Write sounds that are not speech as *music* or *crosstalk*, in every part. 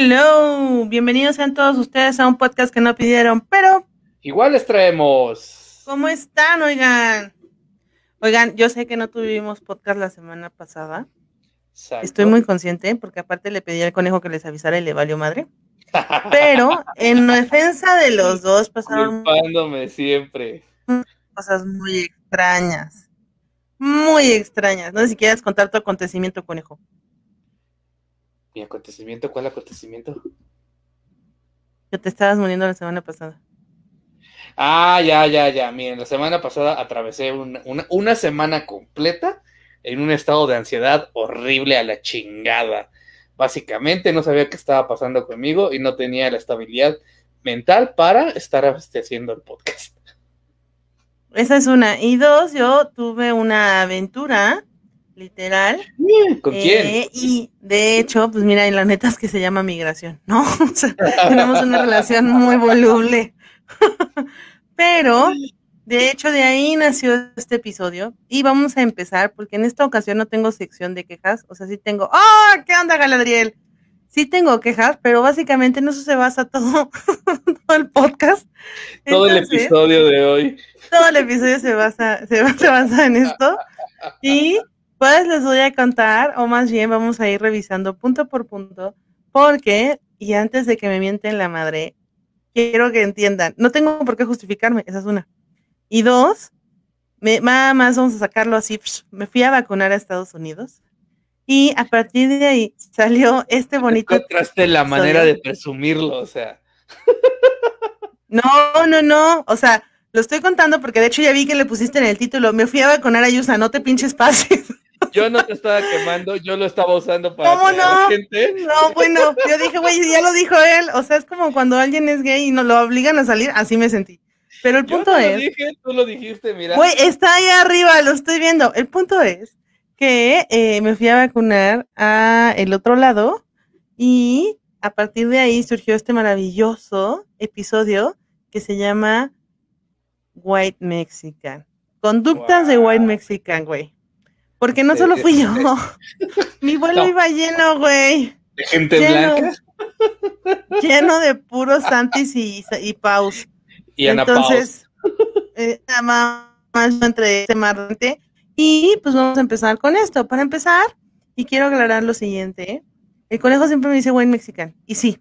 Hello, bienvenidos sean todos ustedes a un podcast que no pidieron, pero... Igual les traemos. ¿Cómo están, oigan? Oigan, yo sé que no tuvimos podcast la semana pasada. Estoy muy consciente porque aparte le pedí al conejo que les avisara y le valió madre. Pero en defensa de los *laughs* dos pasaron... Culpándome siempre. Cosas muy extrañas. Muy extrañas. No sé si quieres contar tu acontecimiento, conejo acontecimiento? ¿Cuál acontecimiento? Que te estabas muriendo la semana pasada. Ah, ya, ya, ya. Miren, la semana pasada atravesé una semana completa en un estado de ansiedad horrible a la chingada. Básicamente no sabía qué estaba pasando conmigo y no tenía la estabilidad mental para estar haciendo el podcast. Esa es una. Y dos, yo tuve una aventura literal. Mm, ¿Con eh, quién? y de hecho, pues mira, en la neta es que se llama migración, ¿no? *laughs* tenemos una relación muy voluble. *laughs* Pero, de hecho, de ahí nació este episodio y vamos a empezar porque en esta ocasión no tengo sección de quejas, o sea, sí tengo, ¡ah! ¿Qué onda, Galadriel? Sí tengo quejas, pero básicamente en eso se basa todo, *laughs* todo el podcast. Todo el episodio de hoy. Todo el episodio se basa, se basa en esto. Y pues les voy a contar, o más bien vamos a ir revisando punto por punto, porque, y antes de que me mienten la madre, quiero que entiendan, no tengo por qué justificarme, esa es una. Y dos, me, nada más vamos a sacarlo así, me fui a vacunar a Estados Unidos. Y a partir de ahí salió este bonito. Encontraste la manera de presumirlo, o sea. No, no, no. O sea, lo estoy contando porque de hecho ya vi que le pusiste en el título. Me fui a vacunar a Yusa, no te pinches pases. Yo no te estaba quemando, yo lo estaba usando para ¿Cómo no? gente. No, bueno, yo dije, güey, ya lo dijo él. O sea, es como cuando alguien es gay y nos lo obligan a salir, así me sentí. Pero el punto yo es. Lo dije, tú lo dijiste, mira. Güey, está ahí arriba, lo estoy viendo. El punto es que eh, me fui a vacunar a el otro lado y a partir de ahí surgió este maravilloso episodio que se llama White Mexican. Conductas de White Mexican, güey. Porque no solo fui yo. *laughs* Mi vuelo iba lleno, güey. De gente lleno, blanca. Lleno de puros Santis y, y Paus. Y Ana Paus. Eh, nada más entre este marrante. Y pues vamos a empezar con esto. Para empezar, y quiero aclarar lo siguiente. ¿eh? El conejo siempre me dice güey, mexicano. Y sí.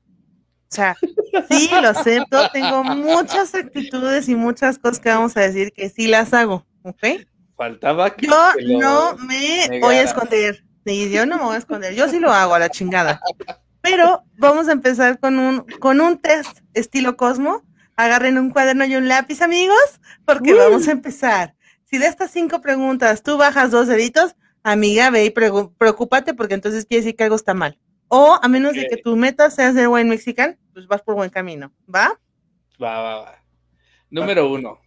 O sea, sí, lo acepto. Tengo muchas actitudes y muchas cosas que vamos a decir que sí las hago. ¿Ok? Faltaba que. Yo no me voy a esconder. yo no me voy a esconder. Yo sí lo hago a la chingada. Pero vamos a empezar con un, con un test estilo Cosmo. Agarren un cuaderno y un lápiz, amigos, porque vamos a empezar. Si de estas cinco preguntas tú bajas dos deditos, amiga, ve y preocúpate porque entonces quiere decir que algo está mal. O a menos de que tu meta sea ser buen mexicano, pues vas por buen camino, ¿va? Va, va, va. Número uno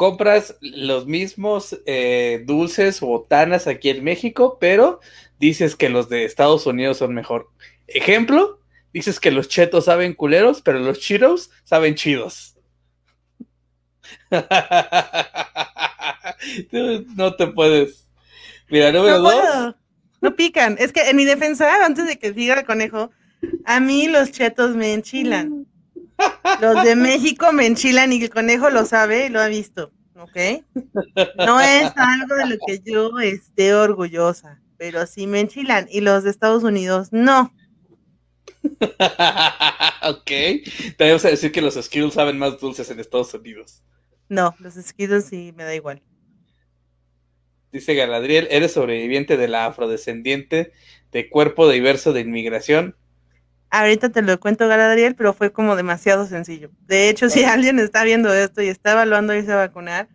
compras los mismos eh, dulces o botanas aquí en México, pero dices que los de Estados Unidos son mejor. Ejemplo, dices que los chetos saben culeros, pero los chiros saben chidos. *laughs* no te puedes. Mira, no dos. No pican. Es que en mi defensa, antes de que siga el conejo, a mí los chetos me enchilan. Mm. Los de México me enchilan y el conejo lo sabe y lo ha visto, ¿ok? No es algo de lo que yo esté orgullosa, pero sí me enchilan. Y los de Estados Unidos, no. *laughs* ok. Te vamos a decir que los Skittles saben más dulces en Estados Unidos. No, los Skittles sí me da igual. Dice Galadriel, eres sobreviviente de la afrodescendiente de cuerpo diverso de inmigración Ahorita te lo cuento, Galadriel, pero fue como demasiado sencillo. De hecho, si alguien está viendo esto y está evaluando irse a vacunar,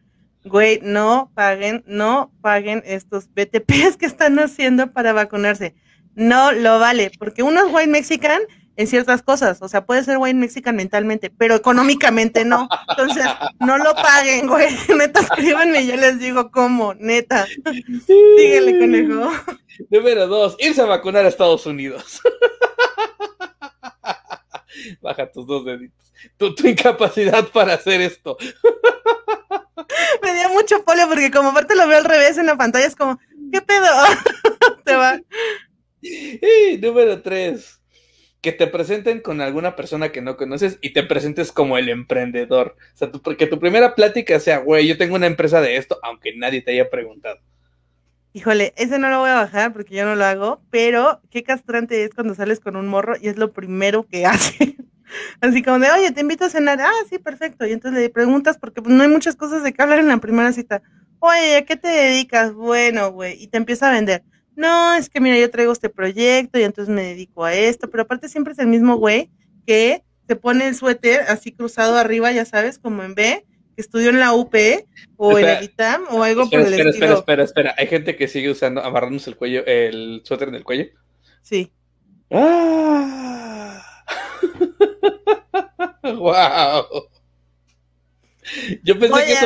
güey, no paguen, no paguen estos BTPs que están haciendo para vacunarse. No lo vale, porque uno es white mexican en ciertas cosas, o sea, puede ser white mexican mentalmente, pero económicamente no. Entonces, no lo paguen, güey. *laughs* Neta, escríbanme y yo les digo cómo, neta. Síguele, conejo. Número dos, irse a vacunar a Estados Unidos. *laughs* *laughs* Baja tus dos deditos. Tu, incapacidad para hacer esto. *laughs* Me dio mucho polio porque como aparte lo veo al revés en la pantalla, es como, ¿qué pedo? *laughs* te va. Y número tres, que te presenten con alguna persona que no conoces y te presentes como el emprendedor. O sea, que tu primera plática sea, güey, yo tengo una empresa de esto, aunque nadie te haya preguntado. Híjole, ese no lo voy a bajar porque yo no lo hago, pero qué castrante es cuando sales con un morro y es lo primero que *laughs* hace. Así como de, oye, te invito a cenar. Ah, sí, perfecto. Y entonces le preguntas, porque pues, no hay muchas cosas de qué hablar en la primera cita. Oye, ¿a qué te dedicas? Bueno, güey. Y te empieza a vender. No, es que mira, yo traigo este proyecto y entonces me dedico a esto. Pero aparte siempre es el mismo güey que te pone el suéter así cruzado arriba, ya sabes, como en B, estudió en la UP e o, en el ITAM o algo por el estilo. Espera, espera, espera. Hay gente que sigue usando, amarrarnos el cuello, el suéter en el cuello. Sí. ¡Ah! ¡Wow! *laughs* Yo pensé que eso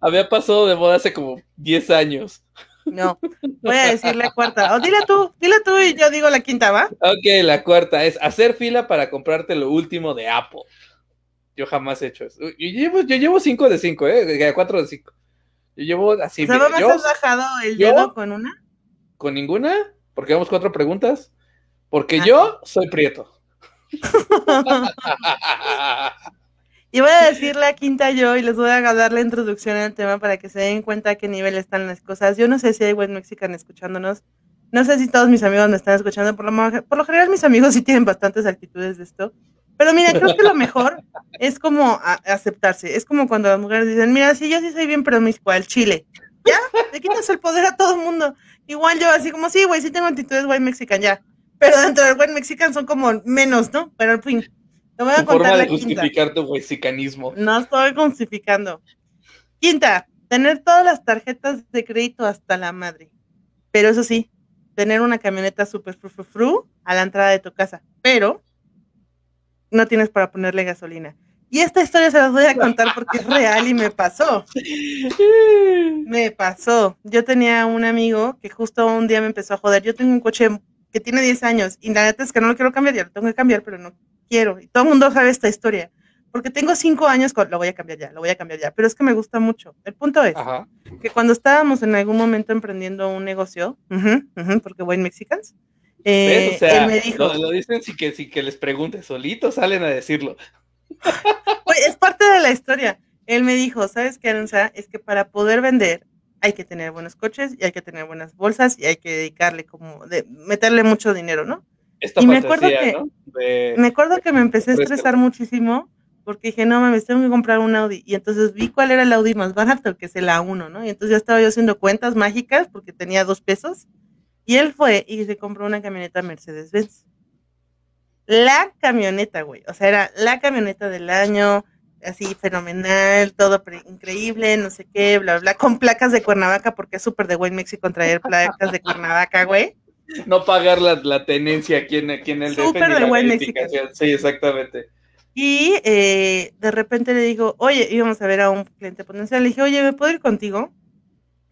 había pasado de moda hace como 10 años. No, voy a decir la cuarta. Oh, dile tú, dile tú y yo digo la quinta, ¿va? Ok, la cuarta es hacer fila para comprarte lo último de Apple jamás he hecho eso. Yo llevo, yo cinco de cinco, ¿eh? Cuatro de cinco. Yo llevo así. has bajado el dedo con una? ¿Con ninguna? Porque vamos cuatro preguntas. Porque ah. yo soy prieto. *laughs* y voy a decir la quinta yo y les voy a dar la introducción al tema para que se den cuenta a qué nivel están las cosas. Yo no sé si hay buen mexican escuchándonos. No sé si todos mis amigos me están escuchando. Por lo, por lo general, mis amigos sí tienen bastantes actitudes de esto. Pero mira, creo que lo mejor es como aceptarse. Es como cuando las mujeres dicen, mira, sí, yo sí soy bien promiscua, el chile. Ya, le quitas el poder a todo el mundo. Igual yo así como, sí, güey, sí tengo actitudes güey mexican, ya. Pero dentro del güey mexican son como menos, ¿no? Pero al fin, te voy a forma justificar tu No estoy justificando. Quinta, tener todas las tarjetas de crédito hasta la madre. Pero eso sí, tener una camioneta super fru, fru a la entrada de tu casa. Pero no tienes para ponerle gasolina. Y esta historia se las voy a contar porque es real y me pasó. *laughs* Me pasó. Yo tenía un amigo que justo un día me empezó a joder. Yo tengo un coche que tiene 10 años y la neta es que no lo quiero cambiar, ya lo tengo que cambiar, pero no quiero. Y todo el mundo sabe esta historia. Porque tengo 5 años con, lo voy a cambiar ya, lo voy a cambiar ya, pero es que me gusta mucho. El punto es que cuando estábamos en algún momento emprendiendo un negocio, porque voy en Mexicans, eh, sea, él me dijo. Lo, dicen si que, si que les pregunte, solito salen a decirlo. *laughs* es parte de la historia. Él me dijo, ¿sabes qué, Aranza? Es que para poder vender hay que tener buenos coches y hay que tener buenas bolsas y hay que dedicarle como, de, meterle mucho dinero, ¿no? y me acuerdo que, me acuerdo que me empecé a estresar muchísimo porque dije, no mames, tengo que comprar un Audi. Y entonces vi cuál era el Audi más barato, que es el A1, ¿no? Y entonces ya estaba yo haciendo cuentas mágicas porque tenía dos pesos. Y él fue y se compró una camioneta Mercedes-Benz. La camioneta, güey. O sea, era la camioneta del año, así fenomenal, todo increíble, no sé qué, bla, bla, con placas de Cuernavaca, porque es súper de güey México traer placas de Cuernavaca, güey. No pagar la, tenencia aquí en, aquí el Súper de güey México. Sí, exactamente. Y eh, de repente le digo, oye, íbamos a ver a un cliente potencial. Le dije, oye, ¿me puedo ir contigo?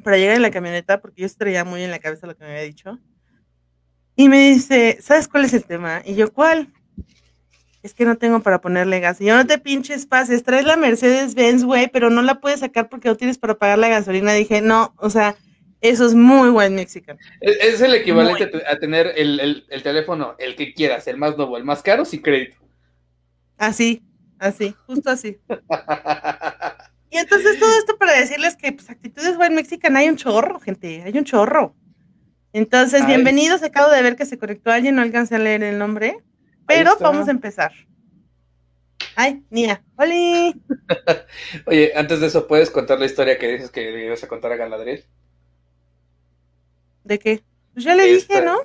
para llegar en la camioneta, porque yo traía muy en la cabeza lo que me había dicho. Y me dice, ¿sabes cuál es el tema? Y yo, ¿cuál? Es que no tengo para ponerle gas. Y yo, no te pinches pases, traes la Mercedes-Benz, güey, pero no la puedes sacar porque no tienes para pagar la gasolina. Dije, no, o sea, eso es muy buen mexicano. Es, el equivalente a tener el, teléfono, el que quieras, el más nuevo, el más caro, sin crédito. Así, así, justo así. *laughs* Y entonces todo esto para decirles que pues actitudes buen mexican hay un chorro, gente, hay un chorro. Entonces, bienvenidos, acabo de ver que se conectó alguien, no alcancé a leer el nombre, pero vamos a empezar. Ay, Nia, hola. *laughs* Oye, antes de eso, ¿puedes contar la historia que dices que le ibas a contar a Galadriel? ¿De qué? Pues ya le dije, ¿no?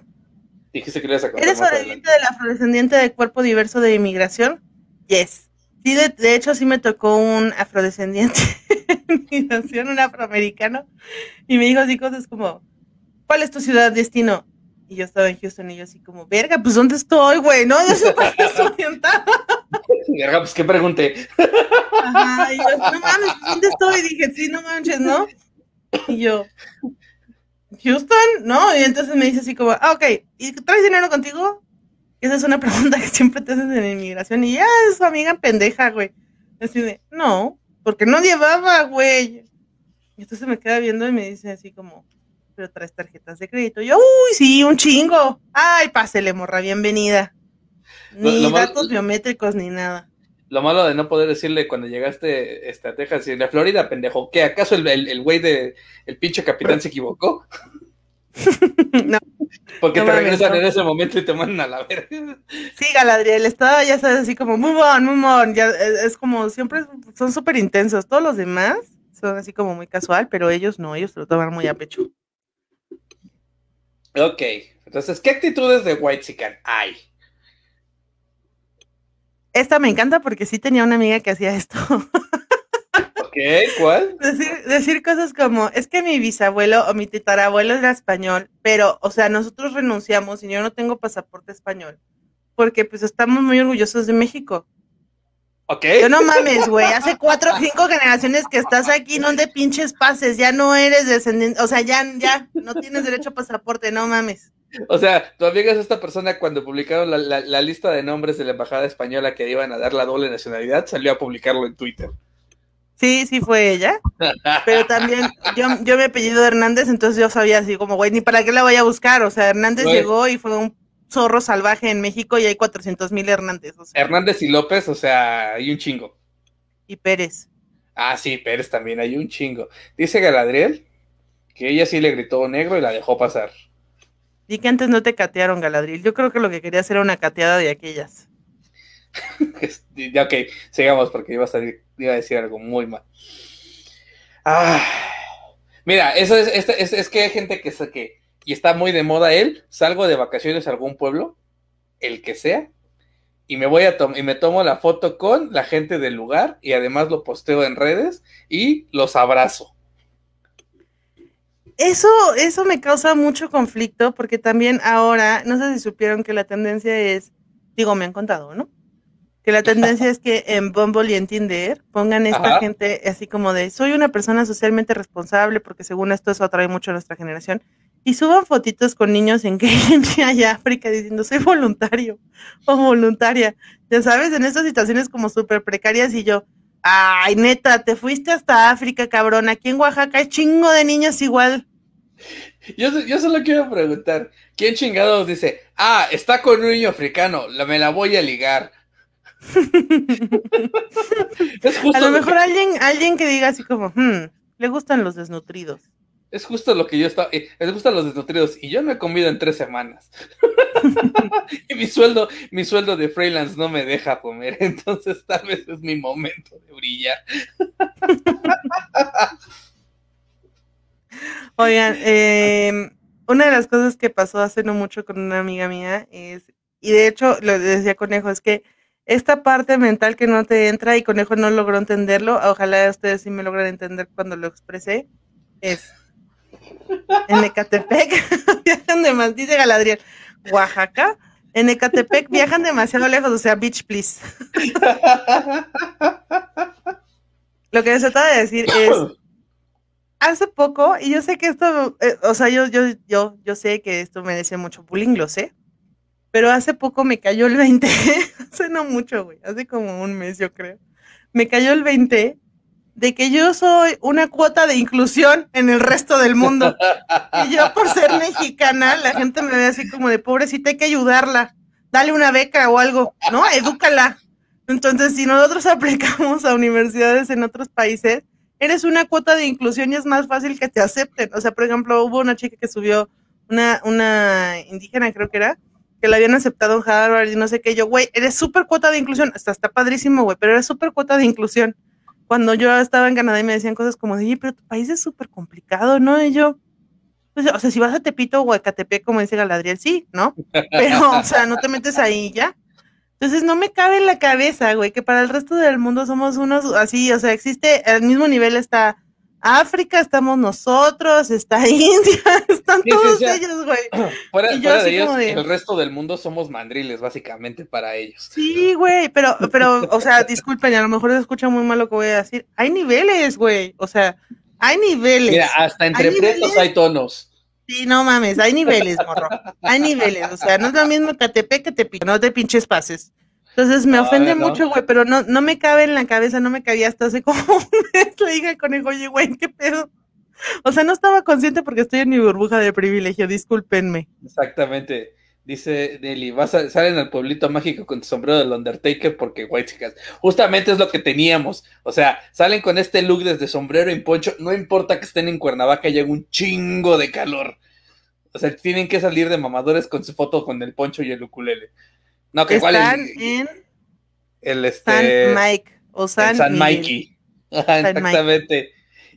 Dijiste que le ibas a contar. ¿Eres sobreviviente de la afrodescendiente de cuerpo diverso de inmigración? Yes. Sí, de, de, hecho sí me tocó un afrodescendiente *laughs* en mi nación, un afroamericano, y me dijo así cosas como, ¿cuál es tu ciudad destino? Y yo estaba en Houston y yo así como, verga, pues ¿dónde estoy, güey? No, yo soy orientado. *laughs* verga, pues qué pregunté. Ajá, y yo, no mames, ¿pues, ¿dónde estoy? Y dije, sí, no manches, ¿no? Y yo, Houston, ¿no? Y entonces me dice así como, ah, ok, ¿y traes dinero contigo? Esa es una *laughs* pregunta que siempre te hacen en inmigración y ya ah, es su amiga pendeja, güey. Así de, no, porque no llevaba, güey. Y entonces me queda viendo y me dice así como, pero traes tarjetas de crédito. Y yo, uy, sí, un chingo. Ay, pásele, morra, bienvenida. Ni datos biométricos ni nada. Lo malo de no poder decirle cuando llegaste este, a Texas y en la Florida, pendejo, ¿qué acaso el güey el, de el pinche capitán se equivocó? *laughs* *laughs* Porque te regresan en ese momento y te mandan a la verga. Sí, Galadriel, está, ya sabes, así como, muy Mumón. Eh, es, como, siempre son súper intensos. Todos los demás son así como muy casual, pero ellos no, ellos se lo toman muy a pecho. Ok, entonces, ¿qué actitudes de White Chicken hay? Esta me encanta porque sí tenía una amiga que hacía esto. *laughs* ¿Qué? ¿Cuál? Decir, cosas como, es que mi bisabuelo o mi tatarabuelo era español, pero, o sea, nosotros renunciamos y yo no tengo pasaporte español, porque pues estamos muy orgullosos de México. Ok. Yo no mames, güey, hace cuatro o cinco generaciones que estás aquí, no te pinches pases, ya no eres descendiente, o sea, ya, ya, no tienes derecho a pasaporte, no mames. O sea, tu amiga es esta persona cuando publicaron la, lista de nombres de la embajada española que iban a dar la doble nacionalidad, salió a publicarlo en Twitter. Sí, sí fue ella. Pero también yo, yo me apellido Hernández, entonces yo sabía así como, güey, ni para qué la voy a buscar. O sea, Hernández llegó y fue un zorro salvaje en México y hay 400 mil Hernández. Hernández y López, o sea, hay un chingo. Y Pérez. Ah, sí, Pérez también, hay un chingo. Dice Galadriel que ella sí le gritó negro y la dejó pasar. Y que antes no te catearon, Galadriel. Yo creo que lo que quería hacer era una cateada de aquellas. *laughs* ya ok, sigamos porque iba a, salir, iba a decir algo muy mal. Ah, mira, eso este, es, que hay gente que, que, y está muy de moda él, salgo de vacaciones a algún pueblo, el que sea, y me voy a y me tomo la foto con la gente del lugar y además lo posteo en redes y los abrazo. Eso, eso me causa mucho conflicto porque también ahora, no sé si supieron que la tendencia es, digo, me han contado, ¿no? que la tendencia es que en Bumble y en Tinder pongan esta gente así como de soy una persona socialmente responsable porque según esto eso atrae mucho a nuestra generación y suban fotitos con niños en Kenia *laughs* y África diciendo soy voluntario o voluntaria. Ya sabes, en estas situaciones como súper precarias y yo, ay neta, te fuiste hasta África, cabrón, aquí en Oaxaca hay chingo de niños igual. Yo, solo quiero preguntar, ¿quién chingados dice, ah, está con un niño africano, me la voy a ligar? es justo *laughs* a lo, mejor alguien, alguien que diga así como, hmm, le gustan los desnutridos. Es justo lo que yo estaba, eh, les gustan los desnutridos y yo no he comido en tres semanas. *laughs* *laughs* y mi sueldo, mi sueldo de freelance no me deja comer, entonces tal vez es mi momento de brillar. Oigan, em, una de las cosas que pasó hace no mucho con una amiga mía es, y de hecho lo decía Conejo, es que esta parte mental que no te entra y Conejo no logró entenderlo, ojalá ustedes sí me logran entender cuando lo expresé, es en Ecatepec *laughs* viajan demasiado, dice Galadriel, Oaxaca, en Ecatepec viajan demasiado lejos, o sea, beach please. *laughs* lo que les trata de decir es, hace poco, y yo sé que esto, eh, o sea, yo, yo, yo sé que esto merece mucho bullying, lo sé, pero hace poco me cayó el 20, *laughs* hace no mucho, güey, hace como un mes yo creo. Me cayó el 20 de que yo soy una cuota de inclusión en el resto del mundo. Y yo por ser mexicana, la gente me ve así como de pobrecita, hay que ayudarla, dale una beca o algo, ¿no? Edúcala. Entonces, si nosotros *laughs* aplicamos a universidades en otros países, eres una cuota de inclusión y es más fácil que te acepten. O sea, por ejemplo, hubo una chica que subió, una, una indígena creo que era, que la habían aceptado en Harvard y no sé qué. Yo, güey, eres súper cuota de inclusión. Hasta está padrísimo, güey, pero eres súper cuota de inclusión. Cuando yo estaba en Canadá y me decían cosas como, oye, pero tu país es súper complicado, ¿no? Y yo, pues, o sea, si vas a Tepito o a como dice Galadriel, sí, ¿no? *laughs* Pero, o sea, no te metes ahí ya. Entonces, no me cabe en la cabeza, güey, que para el resto del mundo somos unos así, o sea, existe, al mismo nivel está África, estamos nosotros, está *laughs* India, están todos ellos, güey. *clears throat* Fuera, de ellos, el resto del mundo somos mandriles, básicamente, para ellos. Sí, güey, pero, pero, o sea, disculpen, a lo mejor se escucha muy mal lo que voy a decir. Hay niveles, güey, o sea, hay niveles. Mira, hasta entre ¿Hay pretos hay tonos. Sí, no mames, hay niveles, morro. Hay niveles, o sea, no es lo mismo que que te no te pinches pases. Entonces me ofende mucho, güey, pero no, no me cabe en la cabeza, no me cabía hasta hace como *laughs* un mes. Le dije con el, oye, güey, ¿qué pedo? O sea, no estaba consciente porque estoy en mi burbuja de privilegio, discúlpenme. Exactamente. Dice Nelly, vas a, salen al pueblito mágico con tu sombrero del Undertaker porque, güey, chicas, justamente es lo que teníamos. O sea, salen con este look desde sombrero y poncho, no importa que estén en Cuernavaca, llega un chingo de calor. O sea, tienen que salir de mamadores con su foto con el poncho y el ukulele. No, que cuál es? en el este, San Mike o San, Mikey. *laughs* exactamente.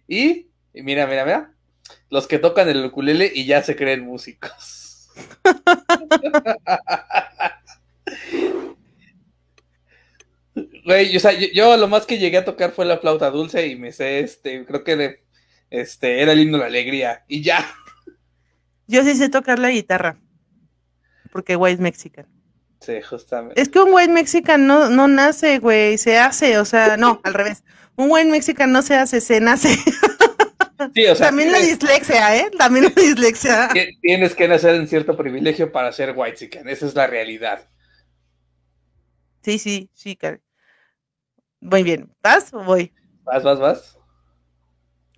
Y, mira, mira, mira. Los que tocan el ukulele y ya se creen músicos. *laughs* Güey, o sea, yo, lo más que llegué a tocar fue la flauta dulce y me sé, este, creo que este, era el himno la alegría y ya. Yo sí sé tocar la guitarra, porque Guay es mexicano. Sí, justamente. Es que un white mexican no, nace, güey, se hace, o sea, no, al revés. Un white mexicano no se hace, se nace. *laughs* También la dislexia, ¿eh? También la dislexia. *laughs* Tienes que nacer en cierto privilegio para ser white chicken, esa es la realidad. Sí, sí, sí, Muy bien, ¿vas o voy? Vas, vas, vas.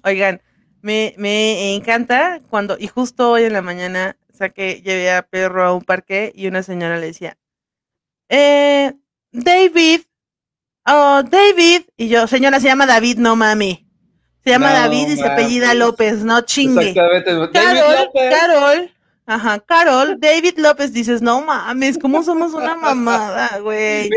Oigan, me, me encanta cuando, y justo hoy en la mañana, saqué, llevé a perro a un parque y una señora le decía, eh, David, oh, David, y yo, señora, se llama David, no mami. Se llama David y se apellida López, no chingue. Carol, Carol, ajá, Carol, David López, dices, no mames, ¿cómo somos una *laughs* mamada, güey?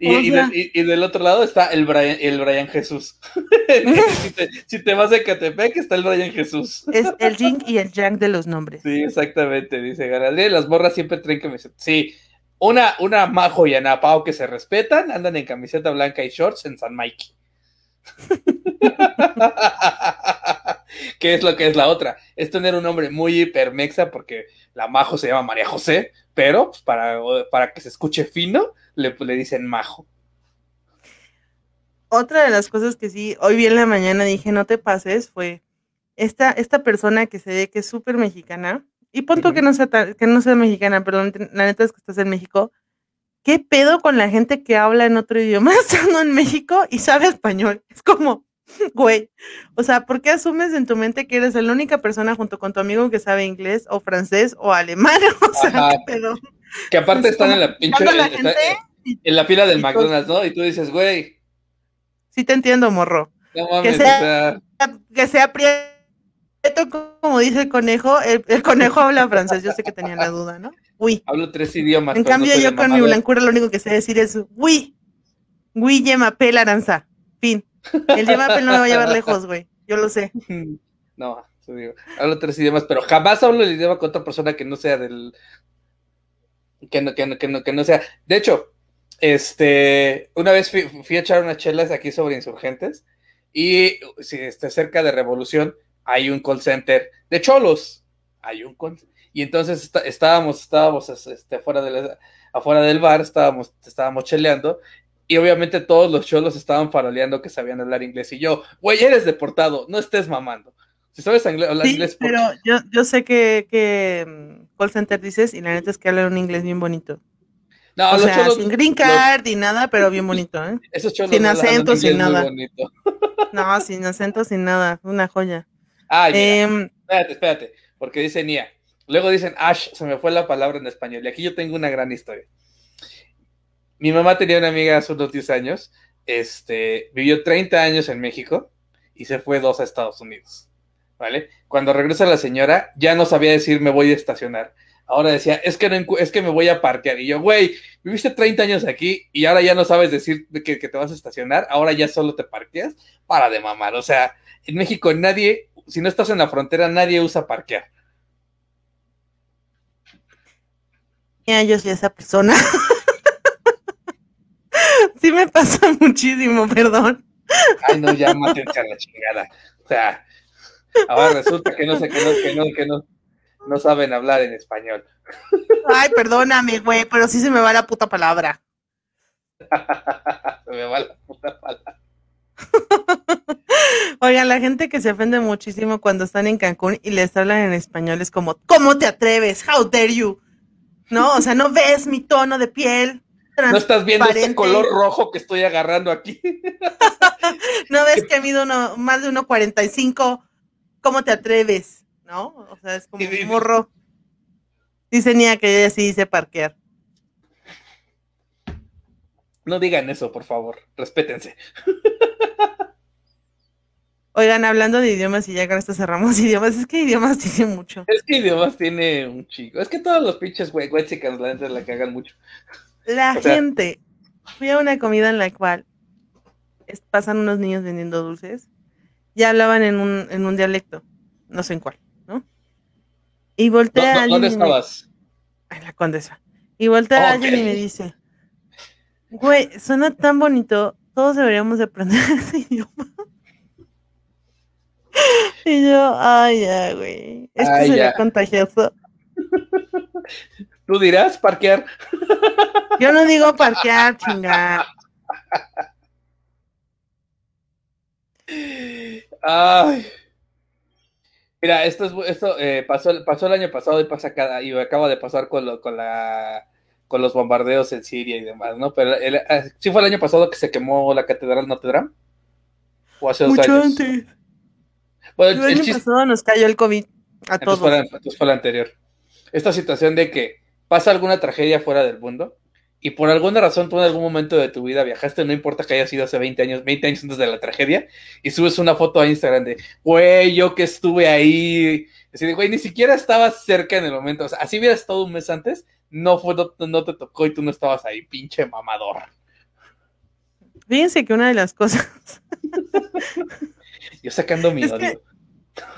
y, del otro lado está el Brian, el Jesús. *laughs* *laughs* si, te, vas de Catepec, está el Brian Jesús. es el Jing y el Yang de los nombres. Sí, exactamente, dice las morras siempre traen que me... Sí, una, una Majo y Ana que se respetan, andan en camiseta blanca y shorts en San Mike. *laughs* ¿Qué es lo que es la otra? Es tener un nombre muy hipermexa porque la Majo se llama María José, pero pues, para, para, que se escuche fino, le, le dicen Majo. Otra de las cosas que sí, hoy bien en la mañana dije, no te pases, fue esta, esta persona que se ve que es súper mexicana, y pon que no sea, que no sea mexicana, perdón, la neta es que estás en México. ¿Qué pedo con la gente que habla en otro idioma *laughs* estando en México y sabe español? Es como, *laughs* güey, o sea, ¿por qué asumes en tu mente que eres la única persona junto con tu amigo que sabe inglés o francés o alemán? *laughs* O sea, ¿qué pedo? Que aparte están en la pinche... en, la fila del pues McDonald's, ¿no? Y tú dices, güey. Sí te entiendo, morro. que sea, o sea... que sea prieto como dice el conejo, el, conejo habla francés, yo sé que tenía la duda, ¿no? Hablo tres idiomas. En cambio, yo con mi blancura lo único que sé decir es uy, Oui, Yemapel Aranza. Fin. El Yemapel no me va a llevar lejos, güey. Yo lo sé. No, Hablo tres idiomas, pero jamás hablo el idioma con otra persona que no sea del. Que no, que no, que no, que no sea. De hecho, este. Una vez fui, a echar unas chelas aquí sobre insurgentes y si está cerca de Revolución hay un call center de cholos, hay un call y entonces estábamos, estábamos este, afuera, de afuera del bar, estábamos, estábamos cheleando, y obviamente todos los cholos estaban faroleando que sabían hablar inglés, y yo, güey, eres deportado, no estés mamando. Si sabes hablar sí, inglés... pero yo, yo, sé que, que mm, call center dices, y la neta es que hablan un inglés bien bonito. No, o sea, sin green card y nada, pero bien bonito, ¿eh? *laughs* Esos cholos sin acento, sin nada. *laughs* no, sin acento, sin nada, una joya. Ay, ah, em, espérate, espérate, porque dice Nia. Luego dicen Ash, se me fue la palabra en español. Y aquí yo tengo una gran historia. Mi mamá tenía una amiga hace unos 10 años, este, vivió 30 años en México y se fue dos a Estados Unidos. ¿Vale? Cuando regresa la señora, ya no sabía decir me voy a estacionar. Ahora decía, es que, es que me voy a parquear. Y yo, güey, viviste 30 años aquí y ahora ya no sabes decir que, que te vas a estacionar, ahora ya solo te parqueas para de mamar. O sea, en México nadie si no estás en la frontera, nadie usa parquear. Mira, yo soy esa persona. *laughs* sí me pasa muchísimo, perdón. Ay, no, ya me a la chingada. O sea, ahora resulta que no sé, que no, que no, que no, no saben hablar en español. Ay, perdóname, güey, pero sí se me va la puta palabra. *laughs* se me va la puta palabra. *laughs* Oigan, la gente que se ofende muchísimo cuando están en Cancún y les hablan en español es como, ¿cómo te atreves? How dare you? No, o sea, no ves mi tono de piel. No estás viendo este color rojo que estoy agarrando aquí. *laughs* no ves que mido uno, más de 1.45. ¿Cómo te atreves? ¿No? O sea, es como un morro. Dice Nia que ella sí dice parquear. No digan eso, por favor. Respétense. Oigan, hablando de idiomas y ya con hasta cerramos *laughs* idiomas, es que idiomas tiene mucho. Es que idiomas tiene un chico. Es que todos los pinches güey, güey chicas, la gente la cagan mucho. La gente. Fui a una comida en la cual pasan unos niños vendiendo dulces y hablaban en un, dialecto, no sé en cuál, ¿no? Y voltea a alguien. la condesa. Y voltea a alguien y me dice, Güey, suena tan bonito. Todos deberíamos aprender *laughs* ese idioma. Y yo, ay, ya, güey. Esto sería contagioso. Tú dirás parquear. Yo no digo parquear, chingada. Ay. Mira, esto, es, esto eh, pasó, pasó el año pasado y, pasa cada, y acaba de pasar con, lo, con la con los bombardeos en Siria y demás, ¿no? Pero ah, sí fue el año pasado que se quemó la catedral Notre Dame. O hace dos años. el, año pasado nos cayó el COVID a todos. entonces fue la anterior. Esta situación de que pasa alguna tragedia fuera del mundo y por alguna razón tú en algún momento de tu vida viajaste, no importa que haya sido hace 20 años, 20 años antes de la tragedia, y subes una foto a Instagram de, güey, yo que estuve ahí. Es decir, güey, ni siquiera estabas cerca en el momento. O sea, así hubieras estado un mes antes, no, fue, no, te tocó y tú no estabas ahí, pinche mamador. Fíjense que una de las cosas. *laughs* Yo sacando mi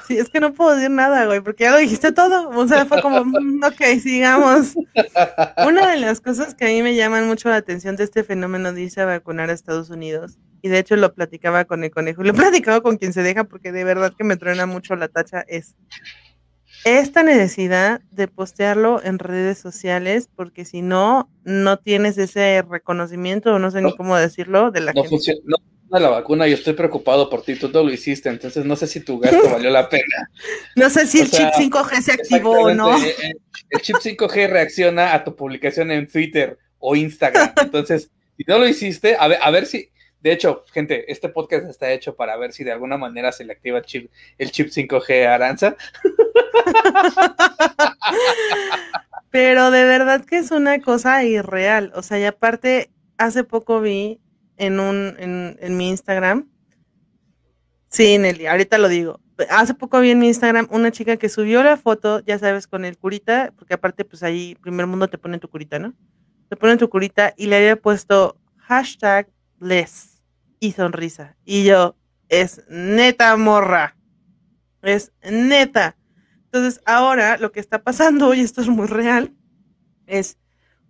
Sí, es que no puedo decir nada, güey, porque ya lo dijiste todo. O sea, fue como, *laughs* mm, ok, sigamos. Una de las cosas que a mí me llaman mucho la atención de este fenómeno dice vacunar a Estados Unidos, y de hecho lo platicaba con el conejo, lo he platicado con quien se deja, porque de verdad que me truena mucho la tacha, es esta necesidad de postearlo en redes sociales, porque si no, no tienes ese reconocimiento, no sé ni cómo decirlo, de la no no funciona la vacuna yo estoy preocupado por ti, tú no lo hiciste, entonces no sé si tu gasto valió la pena. *laughs* no sé si el chip 5G se activó o no. El, chip 5G reacciona a tu publicación en Twitter o Instagram, *laughs* entonces si no lo hiciste, a ver, a ver si, de hecho, gente, este podcast está hecho para ver si de alguna manera se le activa el chip, el chip 5G a Aranza. *laughs* Pero de verdad que es una cosa irreal. O sea, y aparte, hace poco vi en un, en, mi Instagram. Sí, Nelly, ahorita lo digo. Hace poco vi en mi Instagram una chica que subió la foto, ya sabes, con el curita, porque aparte, pues ahí, primer mundo te pone tu curita, ¿no? Te pone tu curita y le había puesto hashtag les y sonrisa. Y yo, es neta morra. Es neta. Entonces, ahora lo que está pasando, y esto es muy real, es,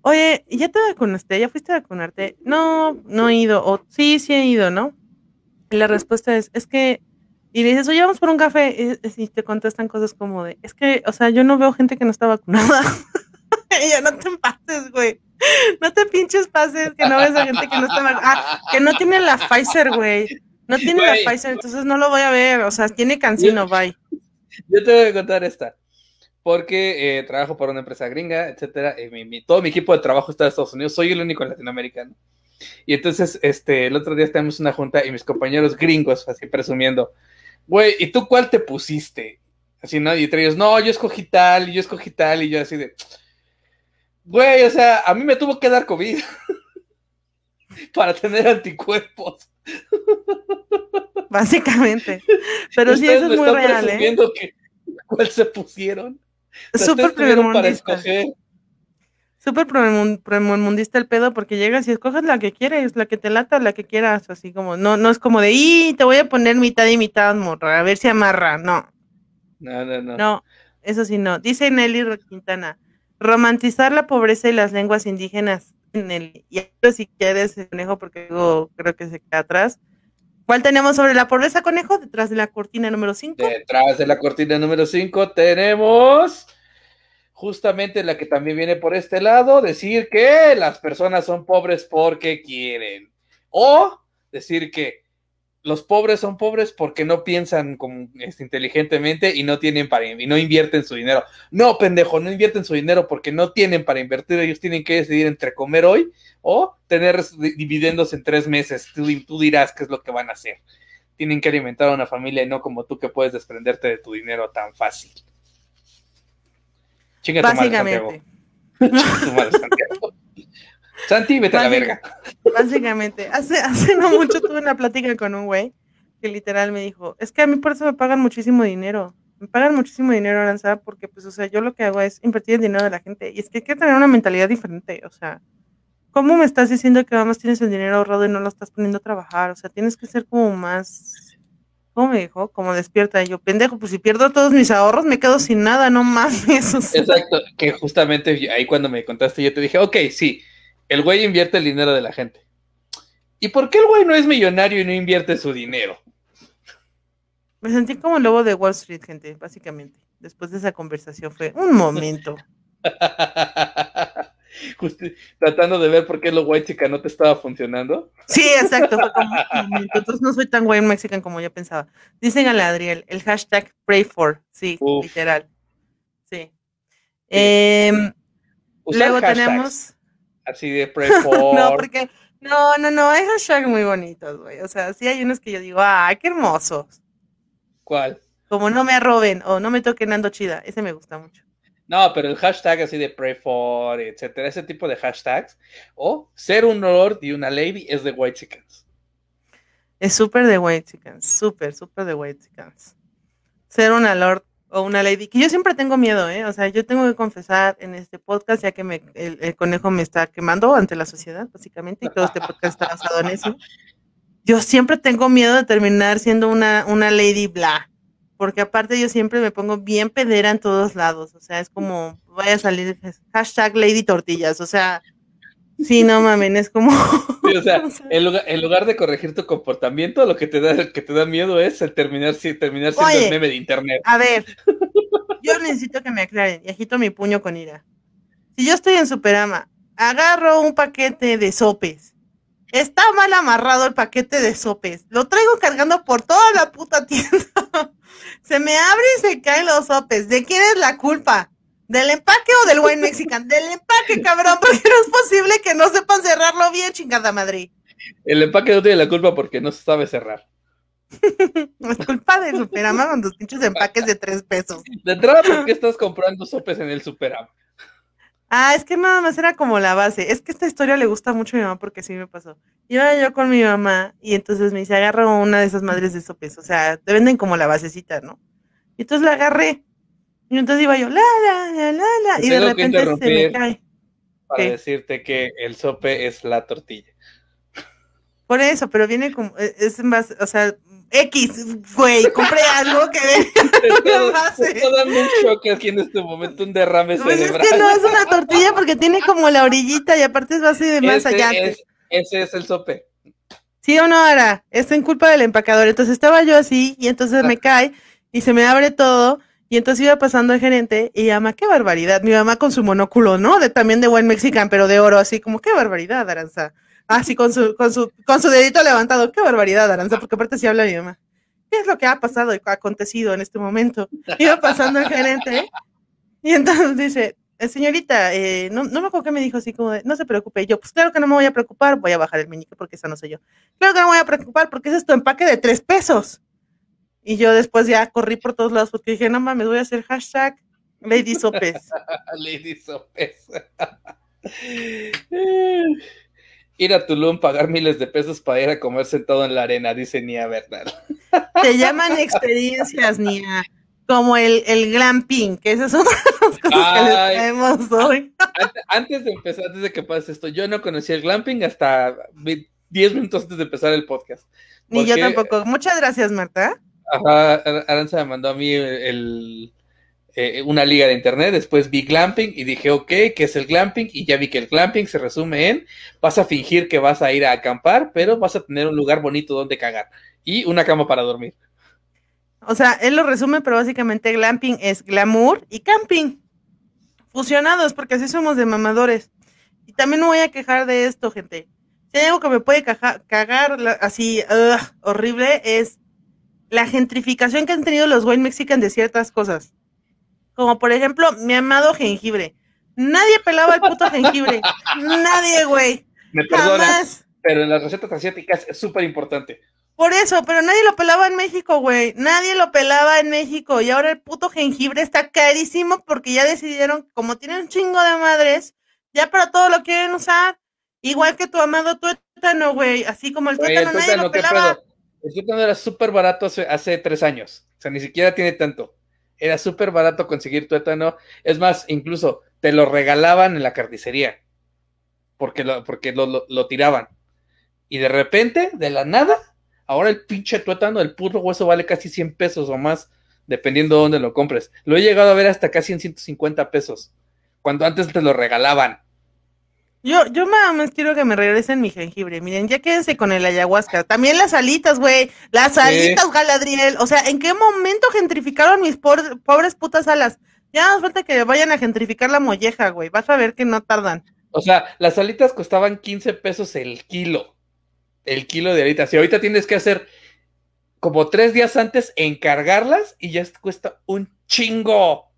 oye, ¿ya te vacunaste? ¿Ya fuiste a vacunarte? No, no he ido. O sí, sí he ido, ¿no? Y la respuesta es, es que, y dices, oye, vamos por un café. Y, te contestan cosas como de, es que, o sea, yo no veo gente que no está vacunada. *laughs* ya no te pases güey. No te pinches pases que no ves a gente que no está vacunada. Ah, que no tiene la Pfizer, güey. No tiene la Pfizer, entonces no lo voy a ver. O sea, tiene cancino, bye. Yo te voy a contar esta. Porque eh, trabajo para una empresa gringa, etcétera. y eh, mi, todo mi equipo de trabajo está en Estados Unidos. Soy el único latinoamericano. Y entonces, este, el otro día estábamos en una junta y mis compañeros gringos, así presumiendo, güey, ¿y tú cuál te pusiste? Así, ¿no? Y entre ellos, no, yo escogí tal, y yo escogí tal, y yo así de, güey, o sea, a mí me tuvo que dar COVID *laughs* para tener anticuerpos. *laughs* *laughs* Básicamente. Pero sí, eso es muy real, ¿eh? Que, ¿Cuál se pusieron? Súper primermundista. el pedo porque llegas y escoges la que quieres, la que te lata, la que quieras, así como, no, no es como de, y te voy a poner mitad y mitad, morra, a ver si amarra, no. No, no, no. eso sí no. Dice Nelly Quintana, romantizar la pobreza y las lenguas indígenas, Nelly. Y si quieres, enejo, porque digo creo que se queda atrás ¿Cuál tenemos sobre la pobreza, conejo? Detrás de la cortina número 5. Detrás de la cortina número 5 tenemos justamente la que también viene por este lado, decir que las personas son pobres porque quieren. O decir que los pobres son pobres porque no piensan este, inteligentemente y no tienen para y no invierten su dinero. No, pendejo, no invierten su dinero porque no tienen para invertir. Ellos tienen que decidir entre comer hoy o tener dividendos en tres meses. Tú, dirás qué es lo que van a hacer. Tienen que alimentar a una familia y no como tú que puedes desprenderte de tu dinero tan fácil. Chinga tu madre, Santiago. *laughs* tu Santi, vete a la verga. Básicamente, hace, no mucho tuve una plática con un güey que literal me dijo, es que a mí por eso me pagan muchísimo dinero. Me pagan muchísimo dinero, Lanzada, porque pues, o sea, yo lo que hago es invertir el dinero de la gente. Y es que hay que tener una mentalidad diferente, o sea, ¿cómo me estás diciendo que vamos tienes el dinero ahorrado y no lo estás poniendo a trabajar? O sea, tienes que ser como más, ¿cómo me dijo? Como despierta. Y yo, pendejo, pues si pierdo todos mis ahorros, me quedo sin nada, no más *laughs* Exacto, que justamente ahí cuando me contaste, yo te dije, ok, sí, el güey invierte el dinero de la gente. ¿Y por qué el güey no es millonario y no invierte su dinero? Me sentí como el lobo de Wall Street, gente, básicamente. Después de esa conversación fue un momento. *laughs* tratando de ver por qué lo guay chica no te estaba funcionando. Sí, exacto. entonces no soy tan en mexican como yo pensaba. Dicen a la Adriel, el hashtag pray for, sí, literal. Sí. Em, luego tenemos. Así de pray *laughs* for. no, porque. No, no, no, hay hashtags muy bonitos, güey. O sea, sí hay unos que yo digo, ¡ah, qué hermosos! ¿Cuál? Como no me arroben o no me toquen ando chida. Ese me gusta mucho. No, pero el hashtag así de pray for, etcétera, ese tipo de hashtags. O ser un lord y una lady es de white chickens. Es súper de white chickens, súper, súper de white chickens. Ser una lord o una lady, que yo siempre tengo miedo, ¿eh? O sea, yo tengo que confesar en este podcast, ya que el, conejo me está quemando ante la sociedad, básicamente, y todo este podcast está basado en eso. Yo siempre tengo miedo de terminar siendo una, una lady bla porque aparte yo siempre me pongo bien pedera en todos lados, o sea, es como, vaya a salir hashtag Lady Tortillas, o sea, sí, no mamen, es como... Sí, o sea, *laughs* en lugar, de corregir tu comportamiento, lo que te da, que te da miedo es el terminar, terminar siendo el meme de internet. A ver, yo necesito que me aclaren, y agito mi puño con ira. Si yo estoy en Superama, agarro un paquete de sopes Está mal amarrado el paquete de sopes. Lo traigo cargando por toda la puta tienda. *laughs* se me abre y se caen los sopes. ¿De quién es la culpa? ¿Del empaque o del buen mexican? Del empaque, cabrón, porque es posible que no sepan cerrarlo bien, chingada Madrid. El empaque no tiene la culpa porque no se sabe cerrar. es *laughs* culpa del Superama con dos pinches empaques de tres pesos. De entrada, ¿por qué estás comprando sopes en el Superama? Ah, es que nada más era como la base. Es que esta historia le gusta mucho a mi mamá porque sí me pasó. Iba yo con mi mamá y entonces me dice, agarra una de esas madres de sopes. O sea, te venden como la basecita, ¿no? Y entonces la agarré. Y entonces iba yo, la, la, la, la, y de repente se me cae. Para decirte que el sope es la tortilla. Por eso, pero viene como, e, es más, o sea, X, güey, compré algo que no me *laughs* *laughs* Todo un choque aquí en este momento, un derrame pues Es que no es una tortilla porque tiene como la orillita y aparte es base de masa ese allá. Es, ese es el sope. Sí o no, ahora, es en culpa del empacador. Entonces estaba yo así y entonces me cae y se me abre todo. Y entonces iba pasando el gerente y llama, qué barbaridad. Mi mamá con su monóculo, ¿no? De, también de buen mexicano, pero de oro, así como, qué barbaridad, Aranza. Así ah, con su, su, con su dedito levantado. Qué barbaridad, Aranza, porque aparte sí habla mi mamá. ¿Qué es lo que ha pasado y ha acontecido en este momento? Iba pasando el gerente, Y entonces dice, eh, señorita, eh, no, no, me acuerdo qué me dijo así como de, no se preocupe. yo, pues claro que no me voy a preocupar, voy a bajar el meñique porque esa no sé yo. Claro que no me voy a preocupar porque ese es tu empaque de tres pesos. Y yo después ya corrí por todos lados porque dije, no mames, voy a hacer hashtag Lady Sopes. *laughs* Lady Sopes. *laughs* Ir a Tulum, pagar miles de pesos para ir a comer sentado en la arena, dice Nia Bernal. Se llaman experiencias, Nia. Como el, el glamping, que esas son las cosas que les traemos hoy. Antes de empezar, antes de que pase esto, yo no conocía el glamping hasta 10 minutos antes de empezar el podcast. Ni yo tampoco. Muchas gracias, Marta. Ajá, Aranza me mandó a mí el eh, una liga de internet, después vi glamping y dije, ok, ¿qué es el glamping? Y ya vi que el glamping se resume en, vas a fingir que vas a ir a acampar, pero vas a tener un lugar bonito donde cagar y una cama para dormir. O sea, él lo resume, pero básicamente glamping es glamour y camping. Fusionados, porque así somos de mamadores. Y también no voy a quejar de esto, gente. Si hay algo que me puede cagar así horrible es la gentrificación que han tenido los white mexican de ciertas cosas. Como por ejemplo, mi amado jengibre. Nadie pelaba el puto jengibre. *laughs* Nadie, güey. Me perdonas, pero en las recetas asiáticas es súper importante. Por eso, pero nadie lo pelaba en México, güey. Nadie lo pelaba en México. Y ahora el puto jengibre está carísimo porque ya decidieron, como tienen un chingo de madres, ya para todo lo quieren usar. Igual que tu amado tuétano, güey. Así como el tuétano, nadie lo pelaba. El tuétano era súper barato hace tres años. O sea, ni siquiera tiene tanto. Era súper barato conseguir tuétano. Es más, incluso te lo regalaban en la carnicería porque lo, porque lo, tiraban. Y de repente, de la nada, ahora el pinche tuétano, el puro hueso vale casi 100 pesos o más, dependiendo de dónde lo compres. Lo he llegado a ver hasta casi en 150 pesos, cuando antes te lo regalaban. Yo, yo nada más quiero que me regresen mi jengibre. Miren, ya quédense con el ayahuasca. También las alitas, güey. Las alitas, Galadriel. O sea, ¿en qué momento gentrificaron mis pobres putas alas? Ya nos falta que vayan a gentrificar la molleja, güey. Vas a ver que no tardan. O sea, las alitas costaban 15 pesos el kilo. El kilo de alitas. Y ahorita tienes que hacer como tres días antes encargarlas y ya cuesta un chingo.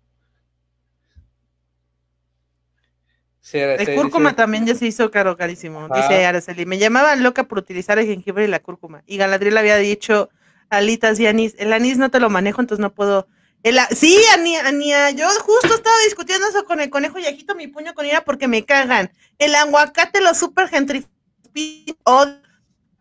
cúrcuma también ya se hizo caro, carísimo. Dice Araceli. Me llamaban loca por utilizar el jengibre y la cúrcuma. Y Galadriel había dicho alitas y anís. El anís no te lo manejo, entonces no puedo. El Sí, Ania, yo justo estaba discutiendo eso con el conejo y agito mi puño con ira porque me cagan. El aguacate lo super gentrificó.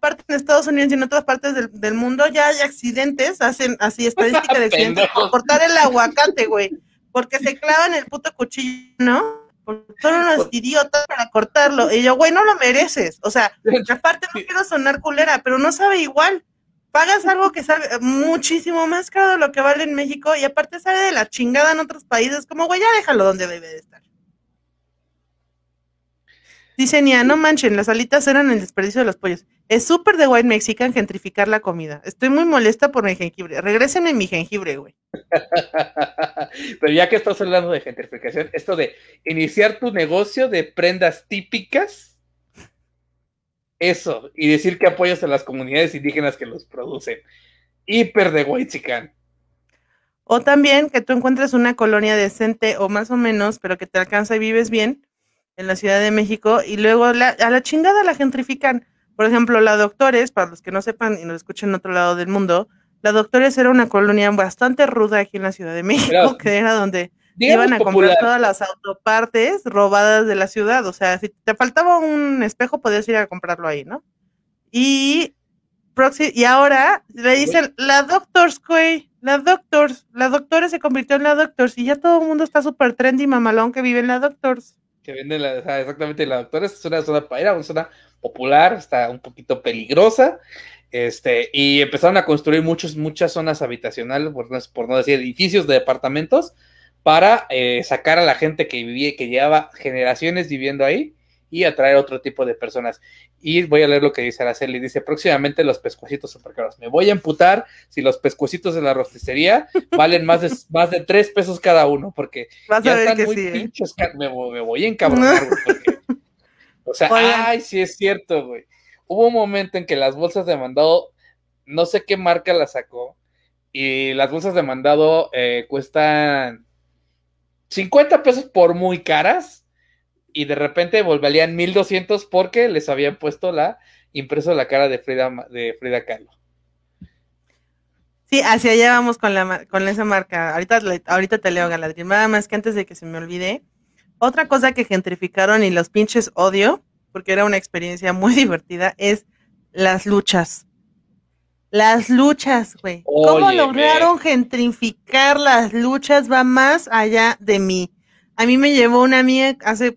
Parte en Estados Unidos y en otras partes del, mundo ya hay accidentes, hacen así estadística de accidentes *laughs* por cortar el aguacate, güey. Porque se clavan el puto cuchillo, ¿no? son unos idiotas para cortarlo. Y yo, güey, no lo mereces. O sea, *laughs* aparte no quiero sonar culera, pero no sabe igual. Pagas algo que sabe muchísimo más caro de lo que vale en México y aparte sabe de la chingada en otros países. Como, güey, ya déjalo donde debe de estar. Dice Nia, no manchen, las alitas eran el desperdicio de los pollos. Es súper de guay mexican gentrificar la comida. Estoy muy molesta por mi jengibre. Regrésenme mi jengibre, güey. *laughs* Pero ya que estás hablando de gentrificación, esto de iniciar tu negocio de prendas típicas, eso, y decir que apoyas a las comunidades indígenas que los producen. Hiper de guay chican. O también que tú encuentres una colonia decente o más o menos, pero que te alcanza y vives bien, en la Ciudad de México y luego a la chingada la gentrifican. Por ejemplo, la Doctores, para los que no sepan y nos escuchen en otro lado del mundo, la Doctores era una colonia bastante ruda aquí en la Ciudad de México, que era donde iban a comprar todas las autopartes robadas de la ciudad. O sea, si te faltaba un espejo, podías ir a comprarlo ahí, ¿no? Y, y ahora le dicen la Doctors, güey, la Doctors, la Doctores se convirtió en la Doctors y ya todo el mundo está súper trendy mamalón que vive en la Doctors que venden la, exactamente la doctora. Es una zona para una zona popular, está un poquito peligrosa. Este, y empezaron a construir muchos, muchas zonas habitacionales, por, no decir edificios de departamentos, para eh, sacar a la gente que vivía, que llevaba generaciones viviendo ahí y atraer otro tipo de personas. Y voy a leer lo que dice Araceli. Dice, próximamente los pescuecitos supercaros. Me voy a emputar si los pescuecitos de la rosticería valen más de, *laughs* más de tres pesos cada uno, porque ya sí, Me, voy a encabronar, *laughs* O sea, ay, sí es cierto, güey. Hubo un momento en que las bolsas de mandado, no sé qué marca las sacó, y las bolsas de mandado eh, cuestan 50 pesos por muy caras y de repente volverían 1200 porque les habían puesto la impreso la cara de Frida, de Frida Kahlo. Sí, hacia allá vamos con, la, con esa marca. Ahorita, ahorita te leo Galadriel. Nada más que antes de que se me olvide, otra cosa que gentrificaron y los pinches odio, porque era una experiencia muy *laughs* divertida, es las luchas. Las luchas, güey. ¿Cómo lograron gentrificar las luchas? Va más allá de mí. A mí me llevó una amiga hace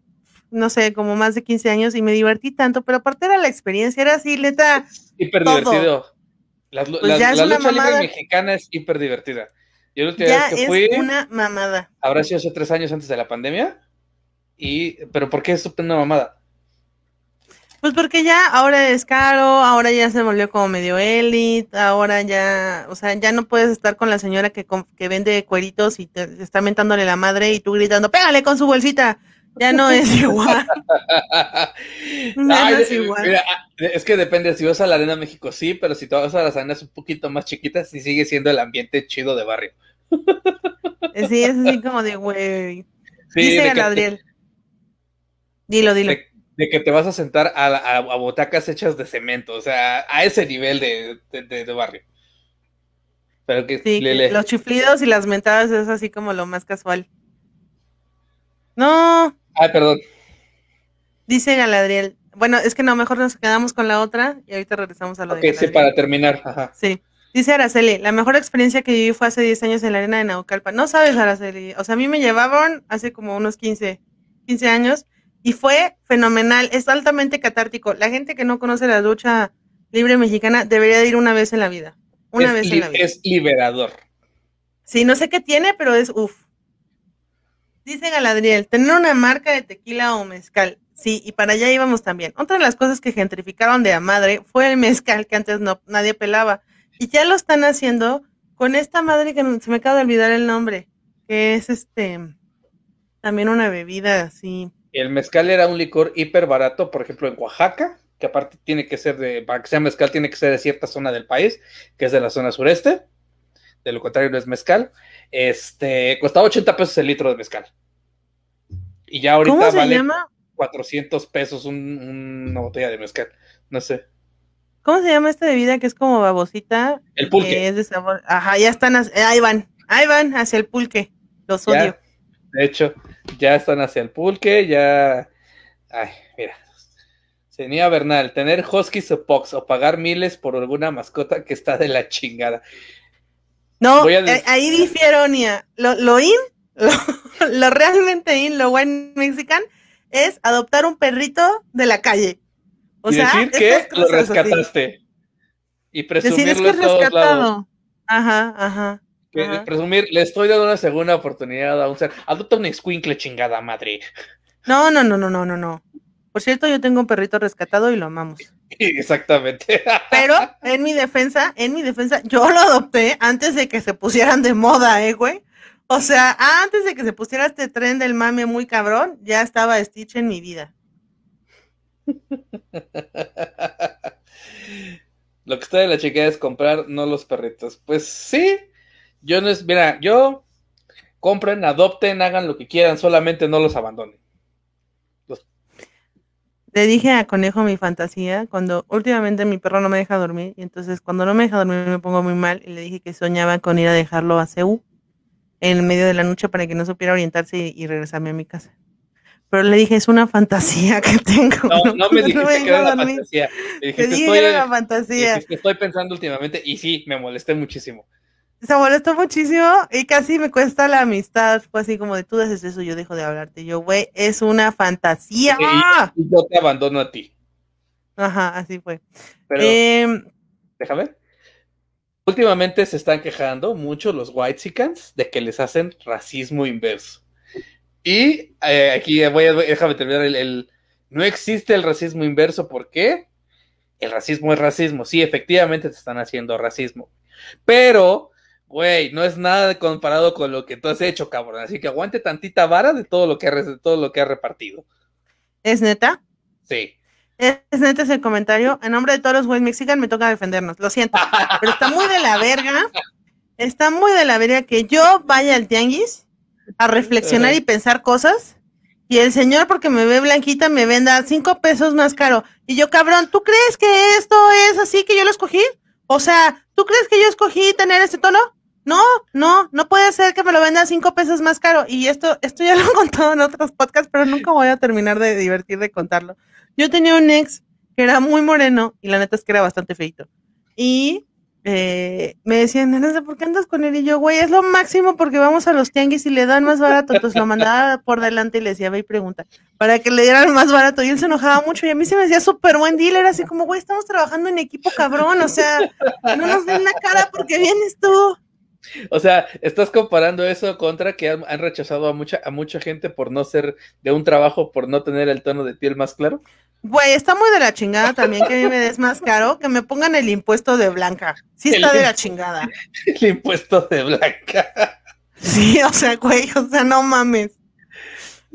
no sé, como más de 15 años y me divertí tanto, pero aparte era la experiencia, era así, neta. Hiper divertido. La, pues lucha libre mexicana es hiper divertida. Yo la última ya vez es una mamada. Habrá sido hace tres años antes de la pandemia. Y, pero ¿por qué es una mamada? Pues porque ya ahora es caro, ahora ya se volvió como medio élite, ahora ya, o sea, ya no puedes estar con la señora que, vende cueritos y te está mentándole la madre y tú gritando, pégale con su bolsita. Ya no es *laughs* igual. no es eh, igual. Ah, es que depende, si vas a la Arena México sí, pero si te vas a las arenas un poquito más chiquitas, sí sigue siendo el ambiente chido de barrio. Eh, sí, es así como de güey. Sí, Dice Adriel. Dilo, dilo. De, que te vas a sentar a, botacas hechas de cemento, o sea, a ese nivel de, barrio. Pero que sí, los chiflidos y las mentadas es así como lo más casual. No, Ah, perdón. Dice Galadriel. Bueno, es que no, mejor nos quedamos con la otra y ahorita regresamos a lo de sí, para terminar. Sí. Dice Araceli, la mejor experiencia que viví fue hace 10 años en la arena de Naucalpa. No sabes, Araceli. O sea, a mí me llevaban hace como unos 15, 15 años y fue fenomenal. Es altamente catártico. La gente que no conoce la lucha libre mexicana debería de ir una vez en la vida. Una vez en la vida. Es liberador. Sí, no sé qué tiene, pero es uff. Dice Galadriel, tener una marca de tequila o mezcal. Sí, y para allá íbamos también. Otra de las cosas que gentrificaron de la madre fue el mezcal que antes no, nadie pelaba. Y ya lo están haciendo con esta madre que se me acaba de olvidar el nombre, que es este también una bebida así. El mezcal era un licor hiper barato, por ejemplo, en Oaxaca, que aparte tiene que ser de, para que sea mezcal, tiene que ser de cierta zona del país, que es de la zona sureste. De lo contrario, no es mezcal. Este, costaba 80 pesos el litro de mezcal. Y ya ahorita vale llama? 400 pesos una botella de mezcal. No sé. ¿Cómo se llama esta bebida que es como babosita? El pulque. Ajá, ya están. Eh, ahí van. Ahí van hacia el pulque. Los odio. De hecho, ya están hacia el pulque. Ya. Ay, mira. Tenía Bernal, tener huskies o o pagar miles por alguna mascota que está de la chingada. No, eh, ahí dice Nia. Lo, lo in, *laughs* lo, realmente in, lo buen mexican, es adoptar un perrito de la calle. O sea, decir que lo rescataste. Y presumirlo decir, es que rescatado. Ajá, ajá. Presumir, le estoy dando una segunda oportunidad a un ser. Adopta un escuincle, chingada madre. no, no, no, no, no, no. Por cierto, yo tengo un perrito rescatado y lo amamos. *laughs* Exactamente. Pero en mi defensa, en mi defensa, yo lo adopté antes de que se pusieran de moda, eh, güey. O sea, antes de que se pusiera este tren del mame muy cabrón, ya estaba Stitch en mi vida. *laughs* Lo que está de la chica es comprar, no los perritos. Pues sí, yo no es, mira, yo compren, adopten, hagan lo que quieran, solamente no los abandonen. Le dije a Conejo mi fantasía cuando últimamente mi perro no me deja dormir y entonces cuando no me deja dormir me pongo muy mal y le dije que soñaba con ir a dejarlo a Ceú en medio de la noche para que no supiera orientarse y, regresarme a mi casa. Pero le dije, es una fantasía que tengo. No, me dijiste que era una fantasía. Le dije, que estoy, era una fantasía. que estoy pensando últimamente y sí, me molesté muchísimo se molestó muchísimo y casi me cuesta la amistad. Fue así como de tú dices eso, yo dejo de hablarte. Yo, güey, es una fantasía. ¡Ah! Y, yo te abandono a ti. Ajá, así fue. Em, déjame. Últimamente se están quejando mucho los White whitesicans de que les hacen racismo inverso. Y eh, aquí voy a, déjame terminar el, no existe el racismo inverso, porque El racismo es racismo, sí, efectivamente te están haciendo racismo, pero güey, no es nada comparado con lo que tú has hecho, cabrón. Así que aguante tantita vara de todo lo que, todo lo que has repartido. ¿Es neta? Sí. Es, neta ese comentario. En nombre de todos los güeyes mexicanos me toca defendernos. Lo siento. pero está muy de la verga. Está muy de la verga que yo vaya al tianguis a reflexionar y pensar cosas. Y el señor, porque me ve blanquita, me venda cinco pesos más caro. Y yo, cabrón, ¿tú crees que esto es así que yo lo escogí? O sea, ¿tú crees que yo escogí tener este tono? no, no, no puede ser que me lo venda cinco pesos más caro. Y esto, esto ya lo he contado en otros podcasts, pero nunca voy a terminar de divertir de contarlo. Yo tenía un ex que era muy moreno y la neta es que era bastante feito. Y eh, me decían, ¿por qué andas con él? Y yo, güey, es lo máximo porque vamos a los tianguis y le dan más barato. Entonces lo mandaba por delante y le decía, ve y pregunta, para que le dieran más barato. Y él se enojaba mucho y a mí se me decía súper buen dealer, así como, güey, estamos trabajando en equipo cabrón, o sea, no nos den la cara porque vienes tú. *laughs* O sea, estás comparando eso contra que han, rechazado a mucha, a mucha gente por no ser de un trabajo, por no tener el tono de piel más claro. Güey, está muy de la chingada también que a mí me des más caro, que me pongan el impuesto de blanca. Sí está de la chingada. *laughs* El impuesto de blanca. Sí, o sea, güey, o sea, no mames.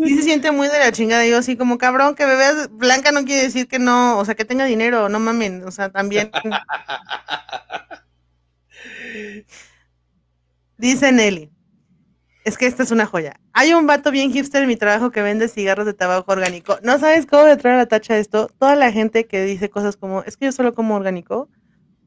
Sí se siente muy de la chingada. Yo así como, cabrón, que bebés blanca no quiere decir que no, o sea, que tenga dinero, no mames, o sea, también. *laughs* Dice Nelly. Es que esta es una joya. Hay un vato bien hipster en mi trabajo que vende cigarros de tabaco orgánico. No sabes cómo traer a la tacha esto. Toda la gente que dice cosas como, es que yo solo como orgánico.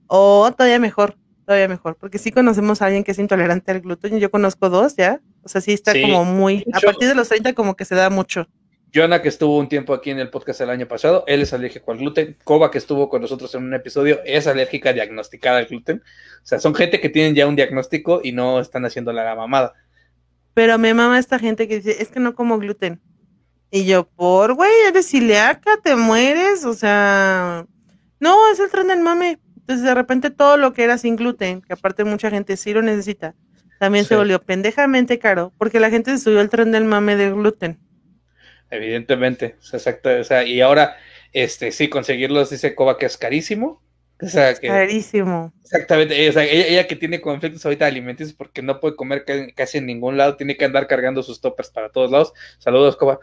O todavía mejor, todavía mejor. Porque sí conocemos a alguien que es intolerante al gluten. Yo conozco dos ya. O sea, sí está como muy... A partir de los 30 como que se da mucho. Joana, que estuvo un tiempo aquí en el podcast el año pasado, él es alérgico al gluten. Koba, que estuvo con nosotros en un episodio, es alérgica diagnosticada al gluten. O sea, son gente que tienen ya un diagnóstico y no están haciendo la mamada. Pero me mama esta gente que dice, es que no como gluten. Y yo, por güey, eres ciliaca, te mueres, o sea, no, es el tren del mame. Entonces, de repente, todo lo que era sin gluten, que aparte mucha gente sí lo necesita, también se volvió pendejamente caro, porque la gente se subió al tren del mame del gluten. Evidentemente, exacto. O sea, y ahora, este, sí, conseguirlos, dice Coba, que es carísimo. sea, carísimo. Exactamente. O ella, que tiene conflictos ahorita alimenticios porque no puede comer casi en ningún lado, tiene que andar cargando sus toppers para todos lados. Saludos, Coba.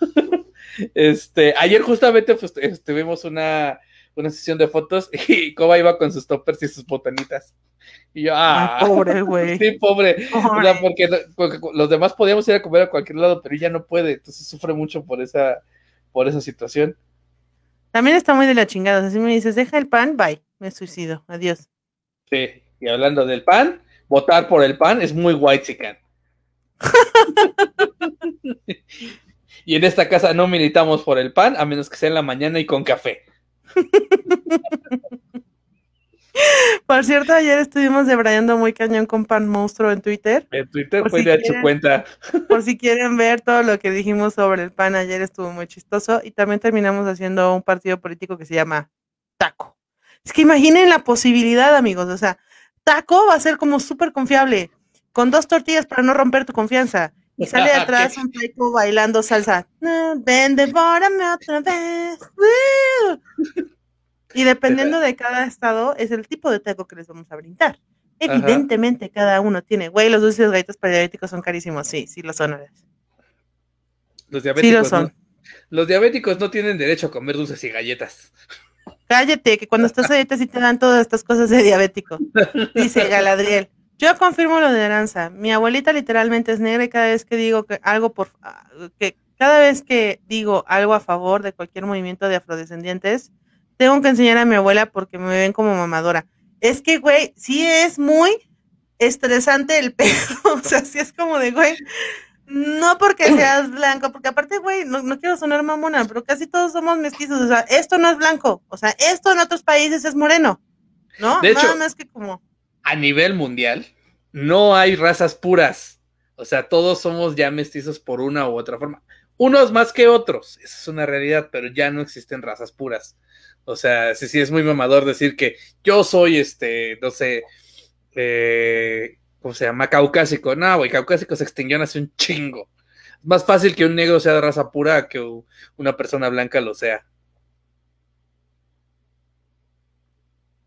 *laughs* este, ayer justamente pues, tuvimos una una sesión de fotos *laughs* y Coba iba con sus toppers y sus botanitas. Y yo, ah, pobre, güey. Sí, pobre. porque, los demás podíamos ir a comer a cualquier lado, pero ella no puede, entonces sufre mucho por esa, por esa situación. También está muy de la chingada. así me dices, deja el pan, bye, me suicido, adiós. Sí, y hablando del pan, votar por el pan es muy white chican. *laughs* *laughs* y en esta casa no militamos por el pan, a menos que sea en la mañana y con café. Por cierto, ayer estuvimos debrayando muy cañón con Pan Monstruo en Twitter. En Twitter por de si cuenta. Por si quieren ver todo lo que dijimos sobre el pan ayer, estuvo muy chistoso. Y también terminamos haciendo un partido político que se llama Taco. Es que imaginen la posibilidad, amigos. O sea, Taco va a ser como súper confiable, con dos tortillas para no romper tu confianza. Y sale de ah, atrás un taiko bailando salsa. Ven, devórame otra vez. Y dependiendo de cada estado, es el tipo de taco que les vamos a brindar. Evidentemente, cada uno tiene. Güey, los dulces y galletas para diabéticos son carísimos. Sí, sí lo son. Los diabéticos. los diabéticos no tienen derecho a comer dulces y galletas. Cállate, que cuando estás ahí te dan todas estas cosas de diabético. Dice Galadriel. Yo confirmo lo de Aranza. Mi abuelita literalmente es negra y cada vez que digo que algo por ah, que cada vez que digo algo a favor de cualquier movimiento de afrodescendientes, tengo que enseñar a mi abuela porque me ven como mamadora. Es que, güey, sí es muy estresante el *laughs* pedo. o sea, sí es como de, güey, no porque *clears throat* seas blanco, porque aparte, güey, no, quiero sonar mamona, pero casi todos somos mestizos. O sea, esto no es blanco. O sea, esto en otros países es moreno. ¿No? De Nada hecho, más que como a nivel mundial no hay razas puras. O sea, todos somos ya mestizos por una u otra forma. Unos más que otros, esa es una realidad, pero ya no existen razas puras. O sea, sí, sí, es muy mamador decir que yo soy este, no sé, eh, ¿cómo se llama? Caucásico. No, güey, caucásico se extinguió hace un chingo. Es más fácil que un negro sea de raza pura que una persona blanca lo sea.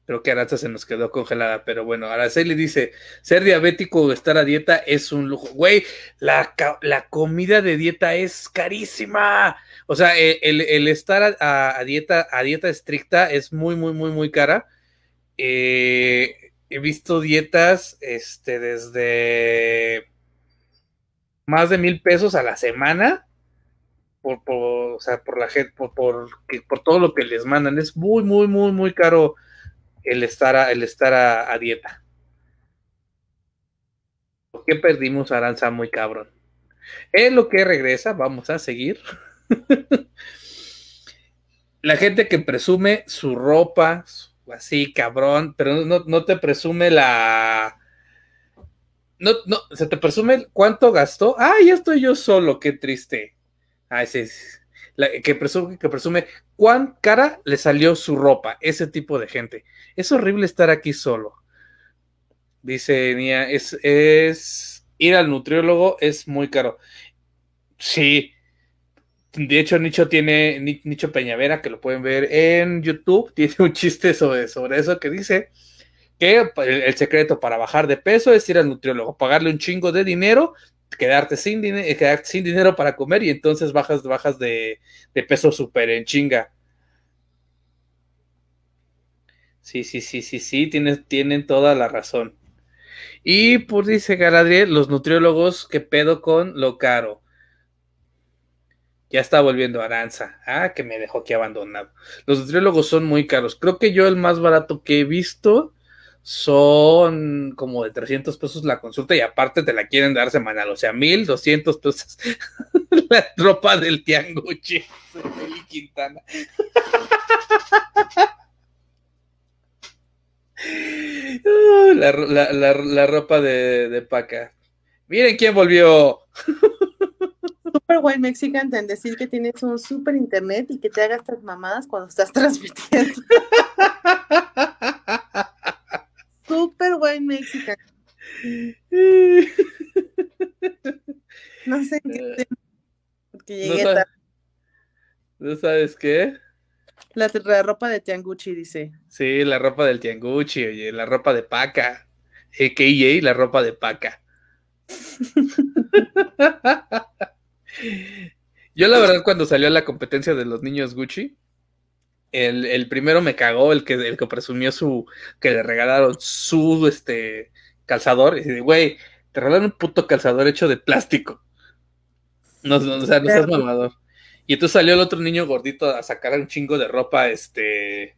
Creo que Aranza se nos quedó congelada, pero bueno, le dice, ser diabético o estar a dieta es un lujo. Güey, la, comida de dieta es carísima. O sea, e, el, estar a, dieta, a dieta estricta es muy, muy, muy, muy cara. Eh, he visto dietas este, desde más de mil pesos a la semana. Por, o sea, por la gente, por, por, por todo lo que les mandan. Es muy, muy, muy, muy caro el estar a, estar a, dieta. ¿Por qué perdimos a Aranza muy cabrón? Es lo que regresa, vamos a seguir. *laughs* la gente que presume su ropa, así cabrón, pero no, te presume la... No, no, se te presume cuánto gastó. Ah, estoy yo solo, qué triste. Ay, sí, que, presume, cuán cara le salió su ropa, ese tipo de gente. Es horrible estar aquí solo. Dice Nia, es, ir al nutriólogo es muy caro. Sí. De hecho, Nicho tiene, Nicho Peñavera, que lo pueden ver en YouTube, *laughs* tiene un chiste sobre, sobre eso que dice que pues, el, el, secreto para bajar de peso es ir al nutriólogo, pagarle un chingo de dinero quedarte sin, dinero eh, sin dinero para comer y entonces bajas, bajas de, peso súper en chinga. Sí, sí, sí, sí, sí, tienen, tienen toda la razón. Y por pues, dice Galadriel, los nutriólogos, ¿qué pedo con lo caro? Ya está volviendo Aranza. Ah, que me dejó aquí abandonado. Los nutriólogos son muy caros. Creo que yo el más barato que he visto son como de 300 pesos la consulta y aparte te la quieren dar semanal, o sea, 1200 pesos *laughs* la ropa del Tianguchi, Eli Quintana. La, la, la, ropa de, Paca. Miren quién volvió. Super guay Mexican en decir que tienes un super internet y que te hagas estas mamadas cuando estás *laughs* transmitiendo. *laughs* Super guay México. No sé qué eh, tema, porque llegué tarde. ¿No sabes qué? La, ropa de Tianguchi, dice. Sí, la ropa del Tianguchi, oye, la ropa de Paca. y la ropa de Paca. *laughs* Yo la verdad cuando salió la competencia de los niños Gucci, el, primero me cagó, el que, el que presumió su, que le regalaron su este, calzador. Y dice, güey, te regalaron un puto calzador hecho de plástico. No, o sea, no seas mamador. Y entonces salió el otro niño gordito a sacar un chingo de ropa, este.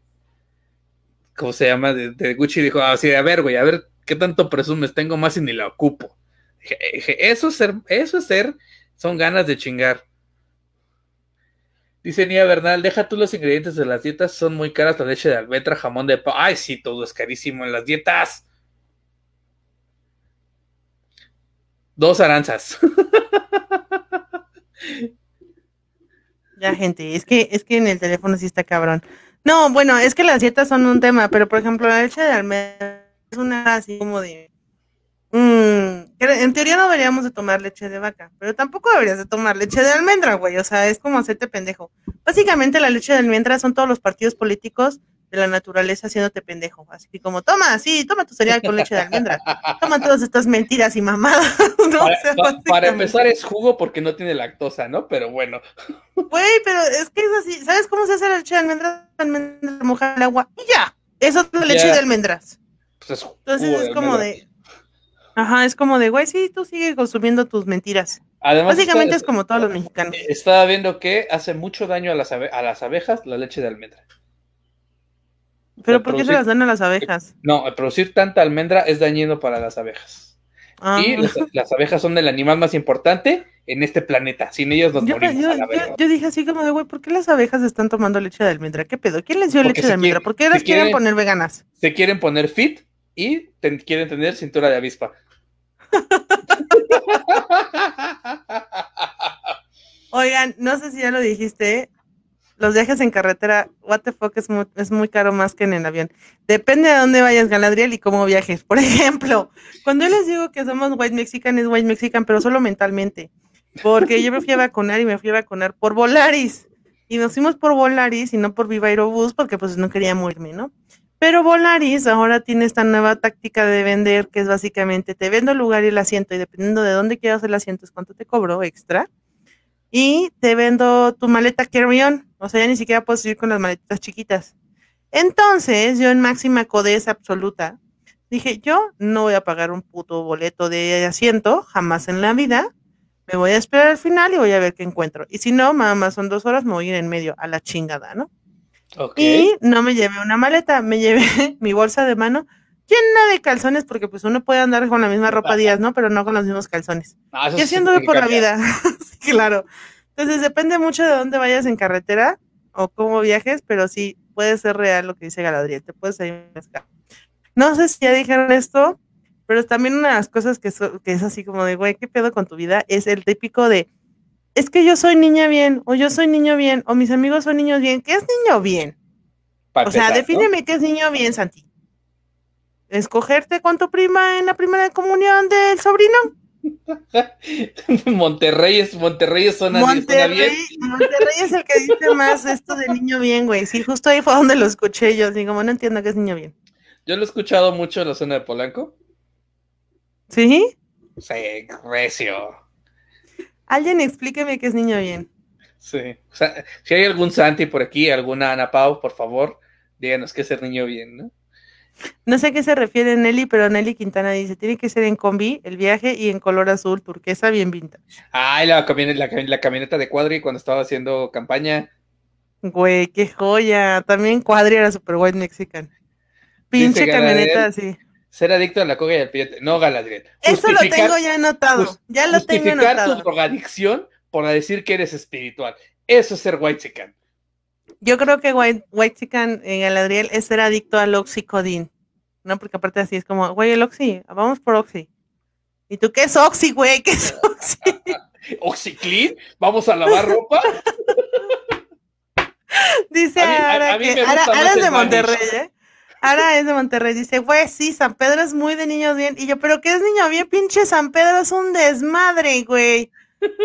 ¿Cómo se llama? De, Gucci. Y dijo, así, ah, sí, a ver, güey, a ver qué tanto presumes. Tengo más y ni la ocupo. Eh, eso es ser, eso es ser, son ganas de chingar. Dice Nia Bernal, deja tú los ingredientes de las dietas, son muy caras la leche de almendra, jamón de Ay, sí, todo es carísimo en las dietas. Dos aranzas. Ya, gente, es que, es que en el teléfono sí está cabrón. No, bueno, es que las dietas son un tema, pero por ejemplo, la leche de almendra es una así como de Mm, en teoría no deberíamos de tomar leche de vaca, pero tampoco deberías de tomar leche de almendra, güey. O sea, es como hacerte pendejo. Básicamente la leche de almendra son todos los partidos políticos de la naturaleza haciéndote pendejo. Así que como, toma, sí, toma tu cereal con leche de almendra. Toma todas estas mentiras y mamadas. *laughs* ¿no? Para, empezar es jugo porque no tiene lactosa, ¿no? Pero bueno. *laughs* Güey, pero es que es así. ¿Sabes cómo se hace la leche de almendra? Almendra, mojar el agua y ya. Eso es la leche de almendras. Pues Entonces es como de Ajá, es como de, güey, sí, tú sigues consumiendo tus mentiras. Básicamente es como todos los mexicanos. Eh, estaba viendo que hace mucho daño a las, a las abejas la leche de almendra. ¿Pero por qué se las dan a las abejas? Eh, no, eh, producir tanta almendra es dañino para las abejas. Ah. Y las, abejas son el animal más importante en este planeta. Sin ellos nos yo, morimos. Yo, dije así como de, güey, ¿por qué las abejas están tomando leche de almendra? ¿Qué pedo? ¿Quién les dio leche de almendra? ¿Por qué las quieren, poner veganas? Se quieren poner fit y quieren tener cintura de avispa. Oigan, no sé si ya lo dijiste, los viajes en carretera, what the fuck, es muy, es muy caro más que en el avión. Depende de dónde vayas, Galadriel, y cómo viajes. Por ejemplo, cuando yo les digo que somos white mexican, es white mexican, pero solo mentalmente. Porque yo me fui a vacunar y me fui a vacunar por Volaris. Y nos fuimos por Volaris y no por Viva Aerobús, porque pues no quería morirme, ¿no? Pero Volaris ahora tiene esta nueva táctica de vender, que es básicamente te vendo el lugar y el asiento, y dependiendo de dónde quieras el asiento, es cuánto te cobro extra. Y te vendo tu maleta carry-on. O sea, ya ni siquiera puedes ir con las maletitas chiquitas. Entonces, yo en máxima codeza absoluta, dije, yo no voy a pagar un puto boleto de asiento, jamás en la vida. Me voy a esperar al final y voy a ver qué encuentro. Y si no, mamá, son dos horas, me voy a ir en medio, a la chingada, ¿no? Y no me llevé una maleta, me llevé *laughs* mi bolsa de mano llena de calzones, porque pues uno puede andar con la misma ropa días, ¿no? Pero no con los mismos calzones. y haciéndolo por la vida, *laughs* claro. Entonces depende mucho de dónde vayas en carretera o cómo viajes, pero sí puede ser real lo que dice Galadriel, te puedes No sé si ya dijeron esto, pero también una de las cosas que, que es así como de, güey, ¿qué pedo con tu vida? Es el típico de es que yo soy niña bien, o yo soy niño bien, o mis amigos son niños bien. ¿Qué es niño bien? o sea, defíneme qué es niño bien, Santi. ¿Escogerte con tu prima en la primera comunión del sobrino? *laughs* Monterrey es Monterrey zona, bien. Monterrey es el que dice más esto de niño bien, güey. Sí, justo ahí fue donde lo escuché yo, digo, como no entiendo qué es niño bien. Yo lo he escuchado mucho en la zona de Polanco. ¿Sí? Sí, recio. Alguien explíqueme qué es niño bien. Sí. O sea, si hay algún Santi por aquí, alguna Ana Pau, por favor, díganos qué es el niño bien, ¿no? No sé a qué se refiere Nelly, pero Nelly Quintana dice, tiene que ser en combi, el viaje y en color azul, turquesa, bien vinta. Ay, la, camioneta, de Cuadri cuando estaba haciendo campaña. Güey, qué joya. También Cuadri era super white mexican. Pinche camioneta, Sí ser adicto a la coca y al pillete, No, Galadriel. Eso lo tengo ya anotado. Ya lo tengo anotado. Justificar tu drogadicción por decir que eres espiritual. Eso es ser white chican. Yo creo que white, white chican en eh, Galadriel es ser adicto al oxicodín. ¿No? Porque aparte así es como, güey, el oxi, vamos por oxi. ¿Y tú qué es oxi, güey? ¿Qué es oxi? *laughs* ¿Oxiclean? ¿Vamos a lavar ropa? *laughs* Dice ahora que, de Monterrey, ¿eh? Ahora es de Monterrey, dice, güey, sí, San Pedro es muy de niños bien. Y yo, pero ¿qué es niño bien? Pinche San Pedro es un desmadre, güey.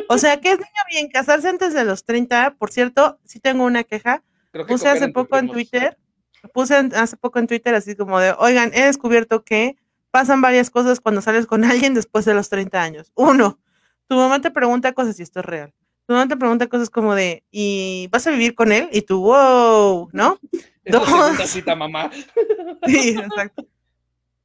O sea, ¿qué es niño bien? Casarse antes de los 30, por cierto, sí tengo una queja. puse hace poco en Twitter, puse hace poco en Twitter así como de, oigan, he descubierto que pasan varias cosas cuando sales con alguien después de los 30 años. Uno, tu mamá te pregunta cosas si esto es real tu no te pregunta cosas como de, ¿y vas a vivir con él? Y tú, wow, ¿no? *laughs* Dos. casita mamá. *laughs* Sí, exacto.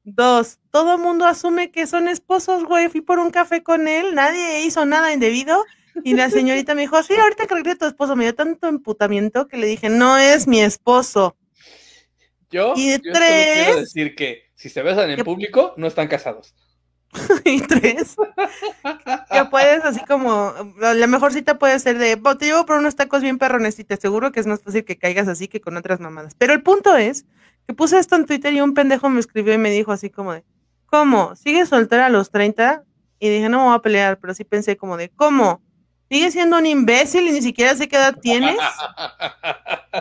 Dos, todo el mundo asume que son esposos, güey. Fui por un café con él, nadie hizo nada indebido. Y la señorita me dijo, sí, ahorita que tu esposo. Me dio tanto emputamiento que le dije, no es mi esposo. Yo, y quiero decir que si se besan en público, no están casados. *laughs* y tres. que puedes así como, la mejor cita puede ser de, te llevo por unos tacos bien perrones y te aseguro que es más fácil que caigas así que con otras mamadas. Pero el punto es que puse esto en Twitter y un pendejo me escribió y me dijo así como de, ¿cómo? ¿Sigues soltera a los 30? Y dije, no me voy a pelear, pero así pensé como de, ¿cómo? ¿Sigues siendo un imbécil y ni siquiera sé qué edad tienes? *laughs*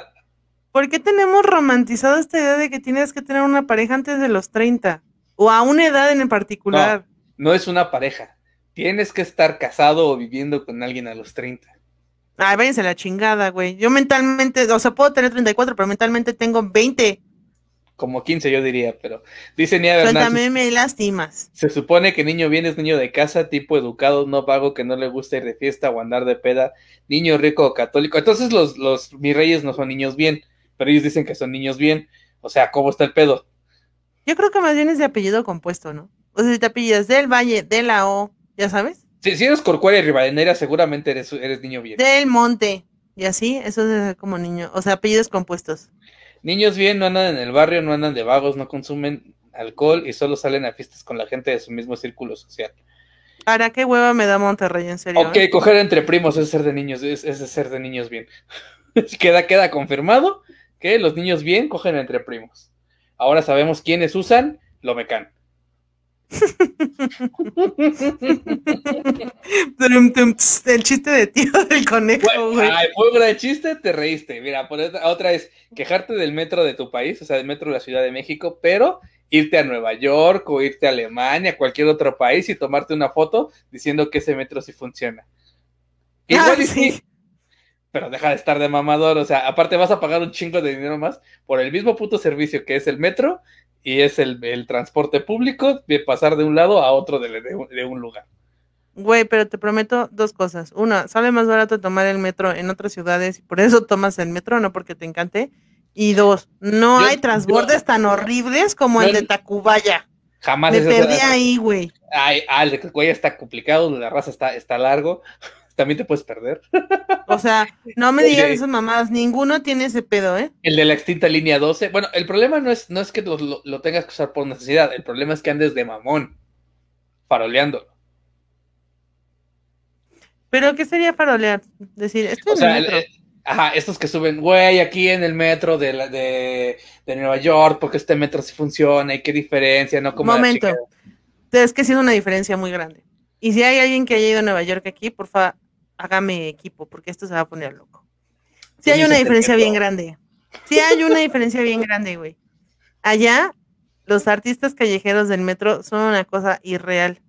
¿Por qué tenemos romantizado esta idea de que tienes que tener una pareja antes de los 30? o a una edad en particular. No, es una pareja. Tienes que estar casado o viviendo con alguien a los 30. Ay, váyanse la chingada, güey. Yo mentalmente, o sea, puedo tener 34, pero mentalmente tengo 20. Como 15 yo diría, pero dice Nia Pero también me lastimas. Se supone que niño bien es niño de casa, tipo educado, no pago, que no le gusta ir de fiesta o andar de peda, niño rico o católico. Entonces los, los mis reyes no son niños bien, pero ellos dicen que son niños bien. O sea, ¿cómo está el pedo? Yo creo que más bien es de apellido compuesto, ¿no? O sea, si te apellidas del Valle, de la O, ¿ya sabes? si eres Corcuera y Rivadeneira, seguramente eres, eres niño bien. Del Monte, y así, eso es como niño, o sea, apellidos compuestos. Niños bien, no andan en el barrio, no andan de vagos, no consumen alcohol y solo salen a fiestas con la gente de su mismo círculo social. ¿Para qué hueva me da Monterrey, en serio? Ok, ¿eh? coger entre primos es ser de niños, es, es ser de niños bien. *laughs* queda, queda confirmado que los niños bien cogen entre primos. Ahora sabemos quiénes usan Lomecan. *laughs* el chiste de tío *laughs* del conejo, güey. Ay, fue un chiste, te reíste. Mira, otra, es quejarte del metro de tu país, o sea, del metro de la Ciudad de México, pero irte a Nueva York o irte a Alemania, cualquier otro país y tomarte una foto diciendo que ese metro sí funciona. Ah, Igual, pero deja de estar de mamador. O sea, aparte vas a pagar un chingo de dinero más por el mismo puto servicio que es el metro y es el, transporte público de pasar de un lado a otro de, un lugar. Güey, pero te prometo dos cosas. Una, sale más barato tomar el metro en otras ciudades y por eso tomas el metro, no porque te encante. Y dos, no hay transbordes tan horribles como el de Tacubaya. Jamás. Me perdí ahí, güey. ah, el de Tacubaya está complicado, la raza está, está largo también te puedes perder. O sea, no me *laughs* digas esas mamadas, ninguno tiene ese pedo, ¿eh? El de la extinta línea 12. Bueno, el problema no es, no es que lo, lo, tengas que usar por necesidad, el problema es que andes de mamón, faroleándolo. ¿Pero qué sería farolear? Decir, esto es metro. Eh, ajá, estos que suben, güey, aquí en el metro de, de, Nueva York, porque este metro sí funciona y qué diferencia, ¿no? Como Momento. Es que ha sido una diferencia muy grande. Y si hay alguien que haya ido a Nueva York aquí, por favor hágame equipo, porque esto se va a poner loco. Sí hay una diferencia bien grande. Sí hay una diferencia bien grande, güey. Allá, los artistas callejeros del metro son una cosa irreal.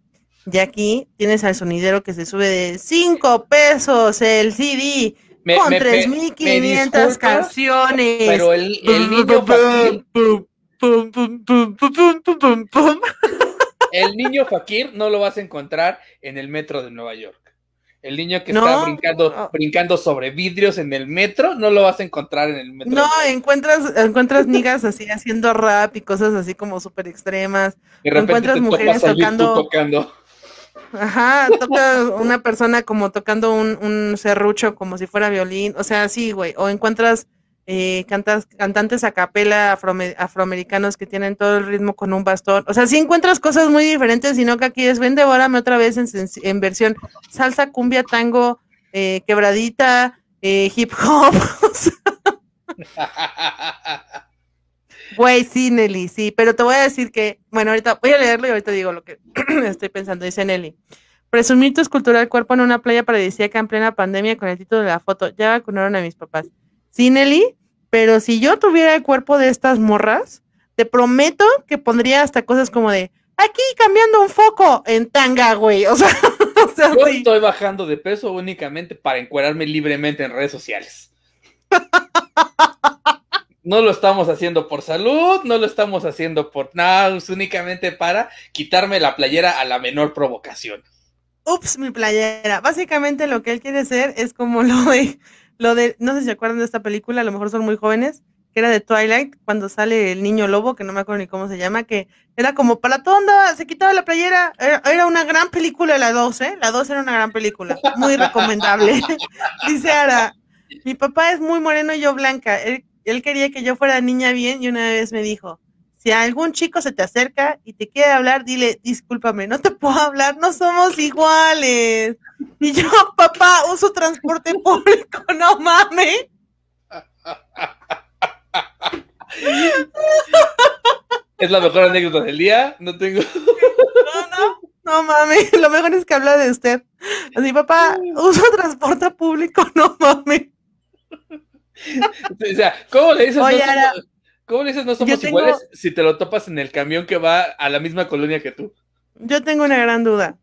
Y aquí tienes al sonidero que se sube de 5 pesos el CD con 3.500 canciones. Pero el, niño Fakir... el niño Fakir no lo vas a encontrar en el metro de Nueva York. El niño que está brincando, brincando sobre vidrios en el metro, no lo vas a encontrar en el metro. No, encuentras, encuentras niggas así haciendo rap y cosas así como súper extremas. encuentras mujeres tocando... Ajá, toca una persona como tocando un, un, serrucho como si fuera violín. O sea, sí, güey. O encuentras eh, cantas, cantantes a capela afroamericanos que tienen todo el ritmo con un bastón. O sea, si encuentras cosas muy diferentes, sino que aquí es ven, devórame otra vez en, versión salsa, cumbia, tango, eh, quebradita, eh, hip hop. *laughs* Güey, sí, Nelly, sí, pero te voy a decir que, bueno, ahorita voy a leerlo y ahorita digo lo que *clears throat* estoy pensando, dice Nelly. Presumir tu escultura del cuerpo en una playa paradisíaca en plena pandemia con el título de la foto. Ya vacunaron a mis papás. Sí, Nelly, pero si yo tuviera el cuerpo de estas morras, te prometo que pondría hasta cosas como de aquí cambiando un foco en tanga, güey. O sea, *laughs* o sea estoy bajando de peso únicamente para encuerarme libremente en redes sociales. No lo estamos haciendo por salud, no lo estamos haciendo por nada, únicamente para quitarme la playera a la menor provocación ups, mi playera. Básicamente lo que él quiere hacer es como lo de lo de, no sé si se acuerdan de esta película, a lo mejor son muy jóvenes, que era de Twilight, cuando sale el niño lobo, que no me acuerdo ni cómo se llama, que era como para todo se quitaba la playera. Era, una gran película la 2, ¿eh? La 2 era una gran película, muy recomendable. *laughs* Dice Ara, mi papá es muy moreno y yo blanca. Él, él quería que yo fuera niña bien y una vez me dijo, si algún chico se te acerca y te quiere hablar, dile, discúlpame, no te puedo hablar, no somos iguales. Y yo, *laughs* papá, uso transporte público, *laughs* no mames. *laughs* Es la mejor anécdota del día, no tengo. No, no, no mames, lo mejor es que habla de usted. Así, papá, uso transporte público, no mames. O sea, ¿cómo le dices? no somos, ¿Cómo le dices no somos iguales si te lo topas en el camión que va a la misma colonia que tú? Yo tengo una gran duda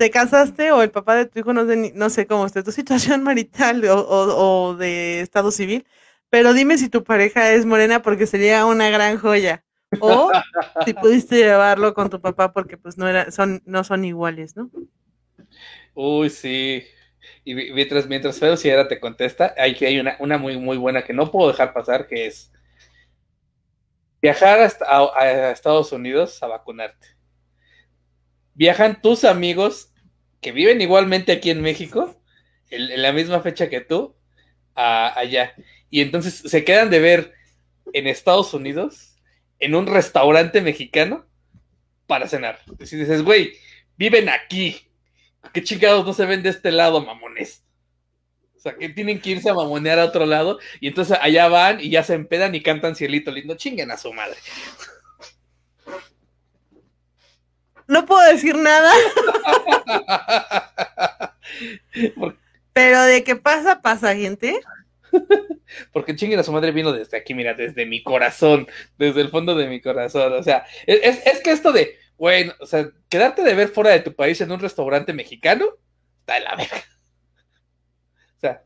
te casaste o el papá de tu hijo, no sé, cómo esté tu *laughs* situación marital o, de estado civil, pero dime si tu pareja es morena porque sería una gran joya. O *laughs* si pudiste llevarlo con tu papá porque pues no, era, son, no son iguales, ¿no? Uy, sí. Y mientras, mientras Feo si ahora te contesta, que hay una, muy, muy buena que no puedo dejar pasar, que es viajar a Estados Unidos a vacunarte viajan tus amigos que viven igualmente aquí en México, en, la misma fecha que tú, allá. Y entonces se quedan de ver en Estados Unidos, en un restaurante mexicano, para cenar. Y dices, güey, viven aquí. ¿Qué chingados no se ven de este lado, mamones? O sea, que tienen que irse a mamonear a otro lado. Y entonces allá van y ya se empedan y cantan cielito lindo. Chinguen a su madre no puedo decir nada. *laughs* Pero de qué pasa, pasa, gente. Porque chingue a su madre vino desde aquí, mira, desde mi corazón, desde el fondo de mi corazón. O sea, es, que esto de, bueno, o sea, quedarte de ver fuera de tu país en un restaurante mexicano, está de la verga. O sea.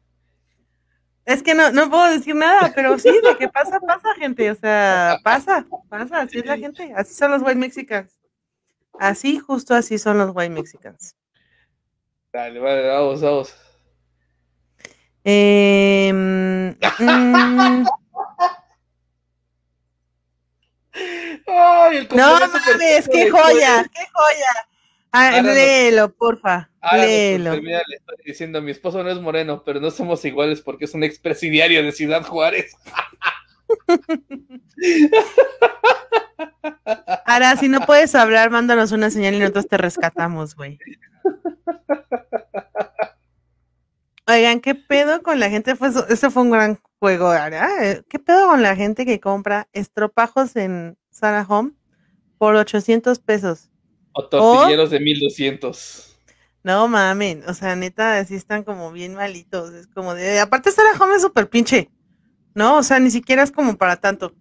Es que no, no puedo decir nada, *laughs* pero sí, de que pasa, pasa, gente. O sea, pasa, pasa, así es la gente, así son los white mexicanos Así, justo así son los guay mexicans. Dale, vale, vamos, vamos. Em, mm. no mames, qué joya, qué joya. Ah, léelo, porfa. Pues, léelo. le estoy diciendo, mi esposo no es moreno, pero no somos iguales porque es un expresidiario de Ciudad Juárez. *laughs* Ahora, si no puedes hablar, mándanos una señal y nosotros te rescatamos, güey. Oigan, ¿qué pedo con la gente? Fue, eso fue un gran juego, ¿verdad? Eh, ¿Qué pedo con la gente que compra estropajos en Sara Home por 800 pesos? O tortilleros de 1200. No mamen, o sea, neta, así están como bien malitos. Es como de. Aparte, Sara Home es súper pinche. ¿no? O sea, ni siquiera es como para tanto.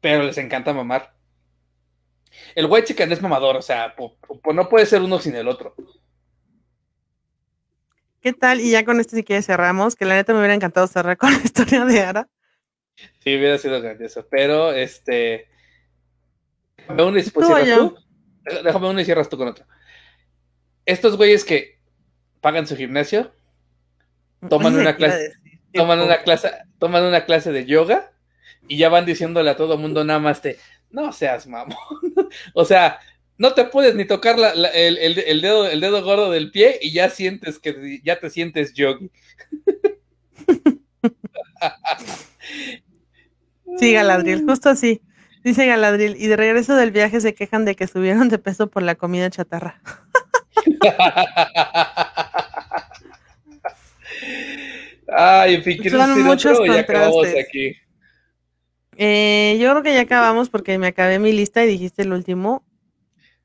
Pero les encanta mamar. El güey chicken es mamador, o sea, pues no puede ser uno sin el otro. ¿Qué tal? Y ya con esto si quieres cerramos, que la neta me hubiera encantado cerrar *laughs* con la historia de Ara. Sí, hubiera sido grandioso, pero este... Déjame ¿Tú Déjame uno y cierras tú con otro. Estos güeyes que pagan su gimnasio, toman una clase toman una clase, toman una clase de yoga y ya van diciéndole a todo mundo nada más te, no seas mamón. *laughs* o sea, no te puedes ni tocar la, el, dedo, el dedo gordo del pie y ya sientes que ya te sientes yogi. *laughs* sí, Galadriel, justo así. Dice Galadriel, y de regreso del viaje se quejan de que subieron de peso por la comida chatarra. *laughs* Ay, en fin, muchos otro, eh, yo creo que ya acabamos porque me acabé mi lista y dijiste el último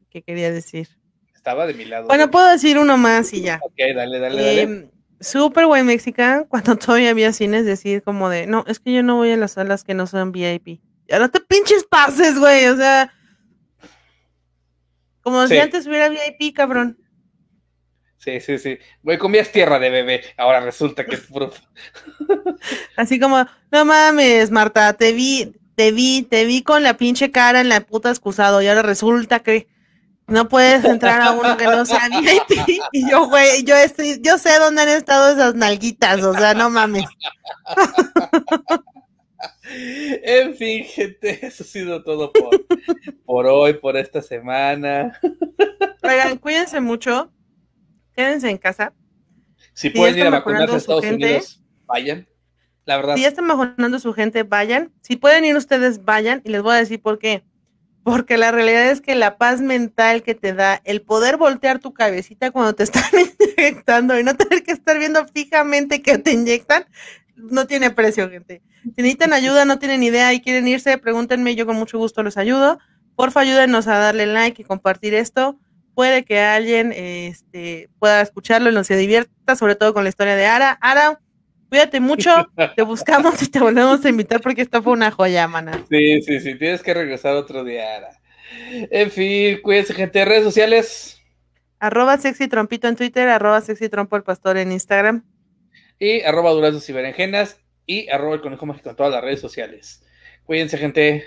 que quería decir. Estaba de mi lado. Bueno, puedo decir uno más y ya. Ok, dale, dale, eh, dale. Super Güey Mexican, *laughs* cuando todavía había cines, decir como de, no, es que yo no voy a las salas que no son VIP. Ya no te pinches pases, güey, o sea. Como si antes hubiera VIP, cabrón. Sí, sí, sí. Güey, comías tierra de bebé, ahora resulta que es *laughs* Así como, no mames, Marta, te vi, te vi, te vi con la pinche cara en la puta excusado y ahora resulta que no puedes entrar a uno que no sea VIP. *laughs* Y yo, güey, yo estoy, yo sé dónde han estado esas nalguitas, o sea, no mames. *laughs* En fin, gente, eso ha sido todo por, por hoy, por esta semana. Oigan, cuídense mucho quédense en casa. Si, pueden ir a vacunarse a Estados Unidos, vayan. La verdad. Si ya están vacunando su gente, vayan. Si pueden ir ustedes, vayan. Y les voy a decir por qué. Porque la realidad es que la paz mental que te da el poder voltear tu cabecita cuando te *laughs* están inyectando y no tener que estar viendo fijamente que te inyectan, no tiene precio, gente. Si necesitan ayuda, no tienen idea y quieren irse, pregúntenme, yo con mucho gusto los ayudo. Porfa, ayúdenos a darle like y compartir esto puede que alguien este, pueda escucharlo y no se divierta, sobre todo con la historia de Ara. Ara, cuídate mucho, *laughs* te buscamos y te volvemos a invitar porque esta fue una joya, mana. Sí, sí, sí, tienes que regresar otro día, Ara. En fin, cuídense, gente, redes sociales. Arroba sexy trompito en Twitter, arroba sexy trompo el pastor en Instagram. Y arroba durazos y berenjenas y arroba el conejo mágico en todas las redes sociales. Cuídense, gente.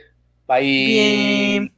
Bye.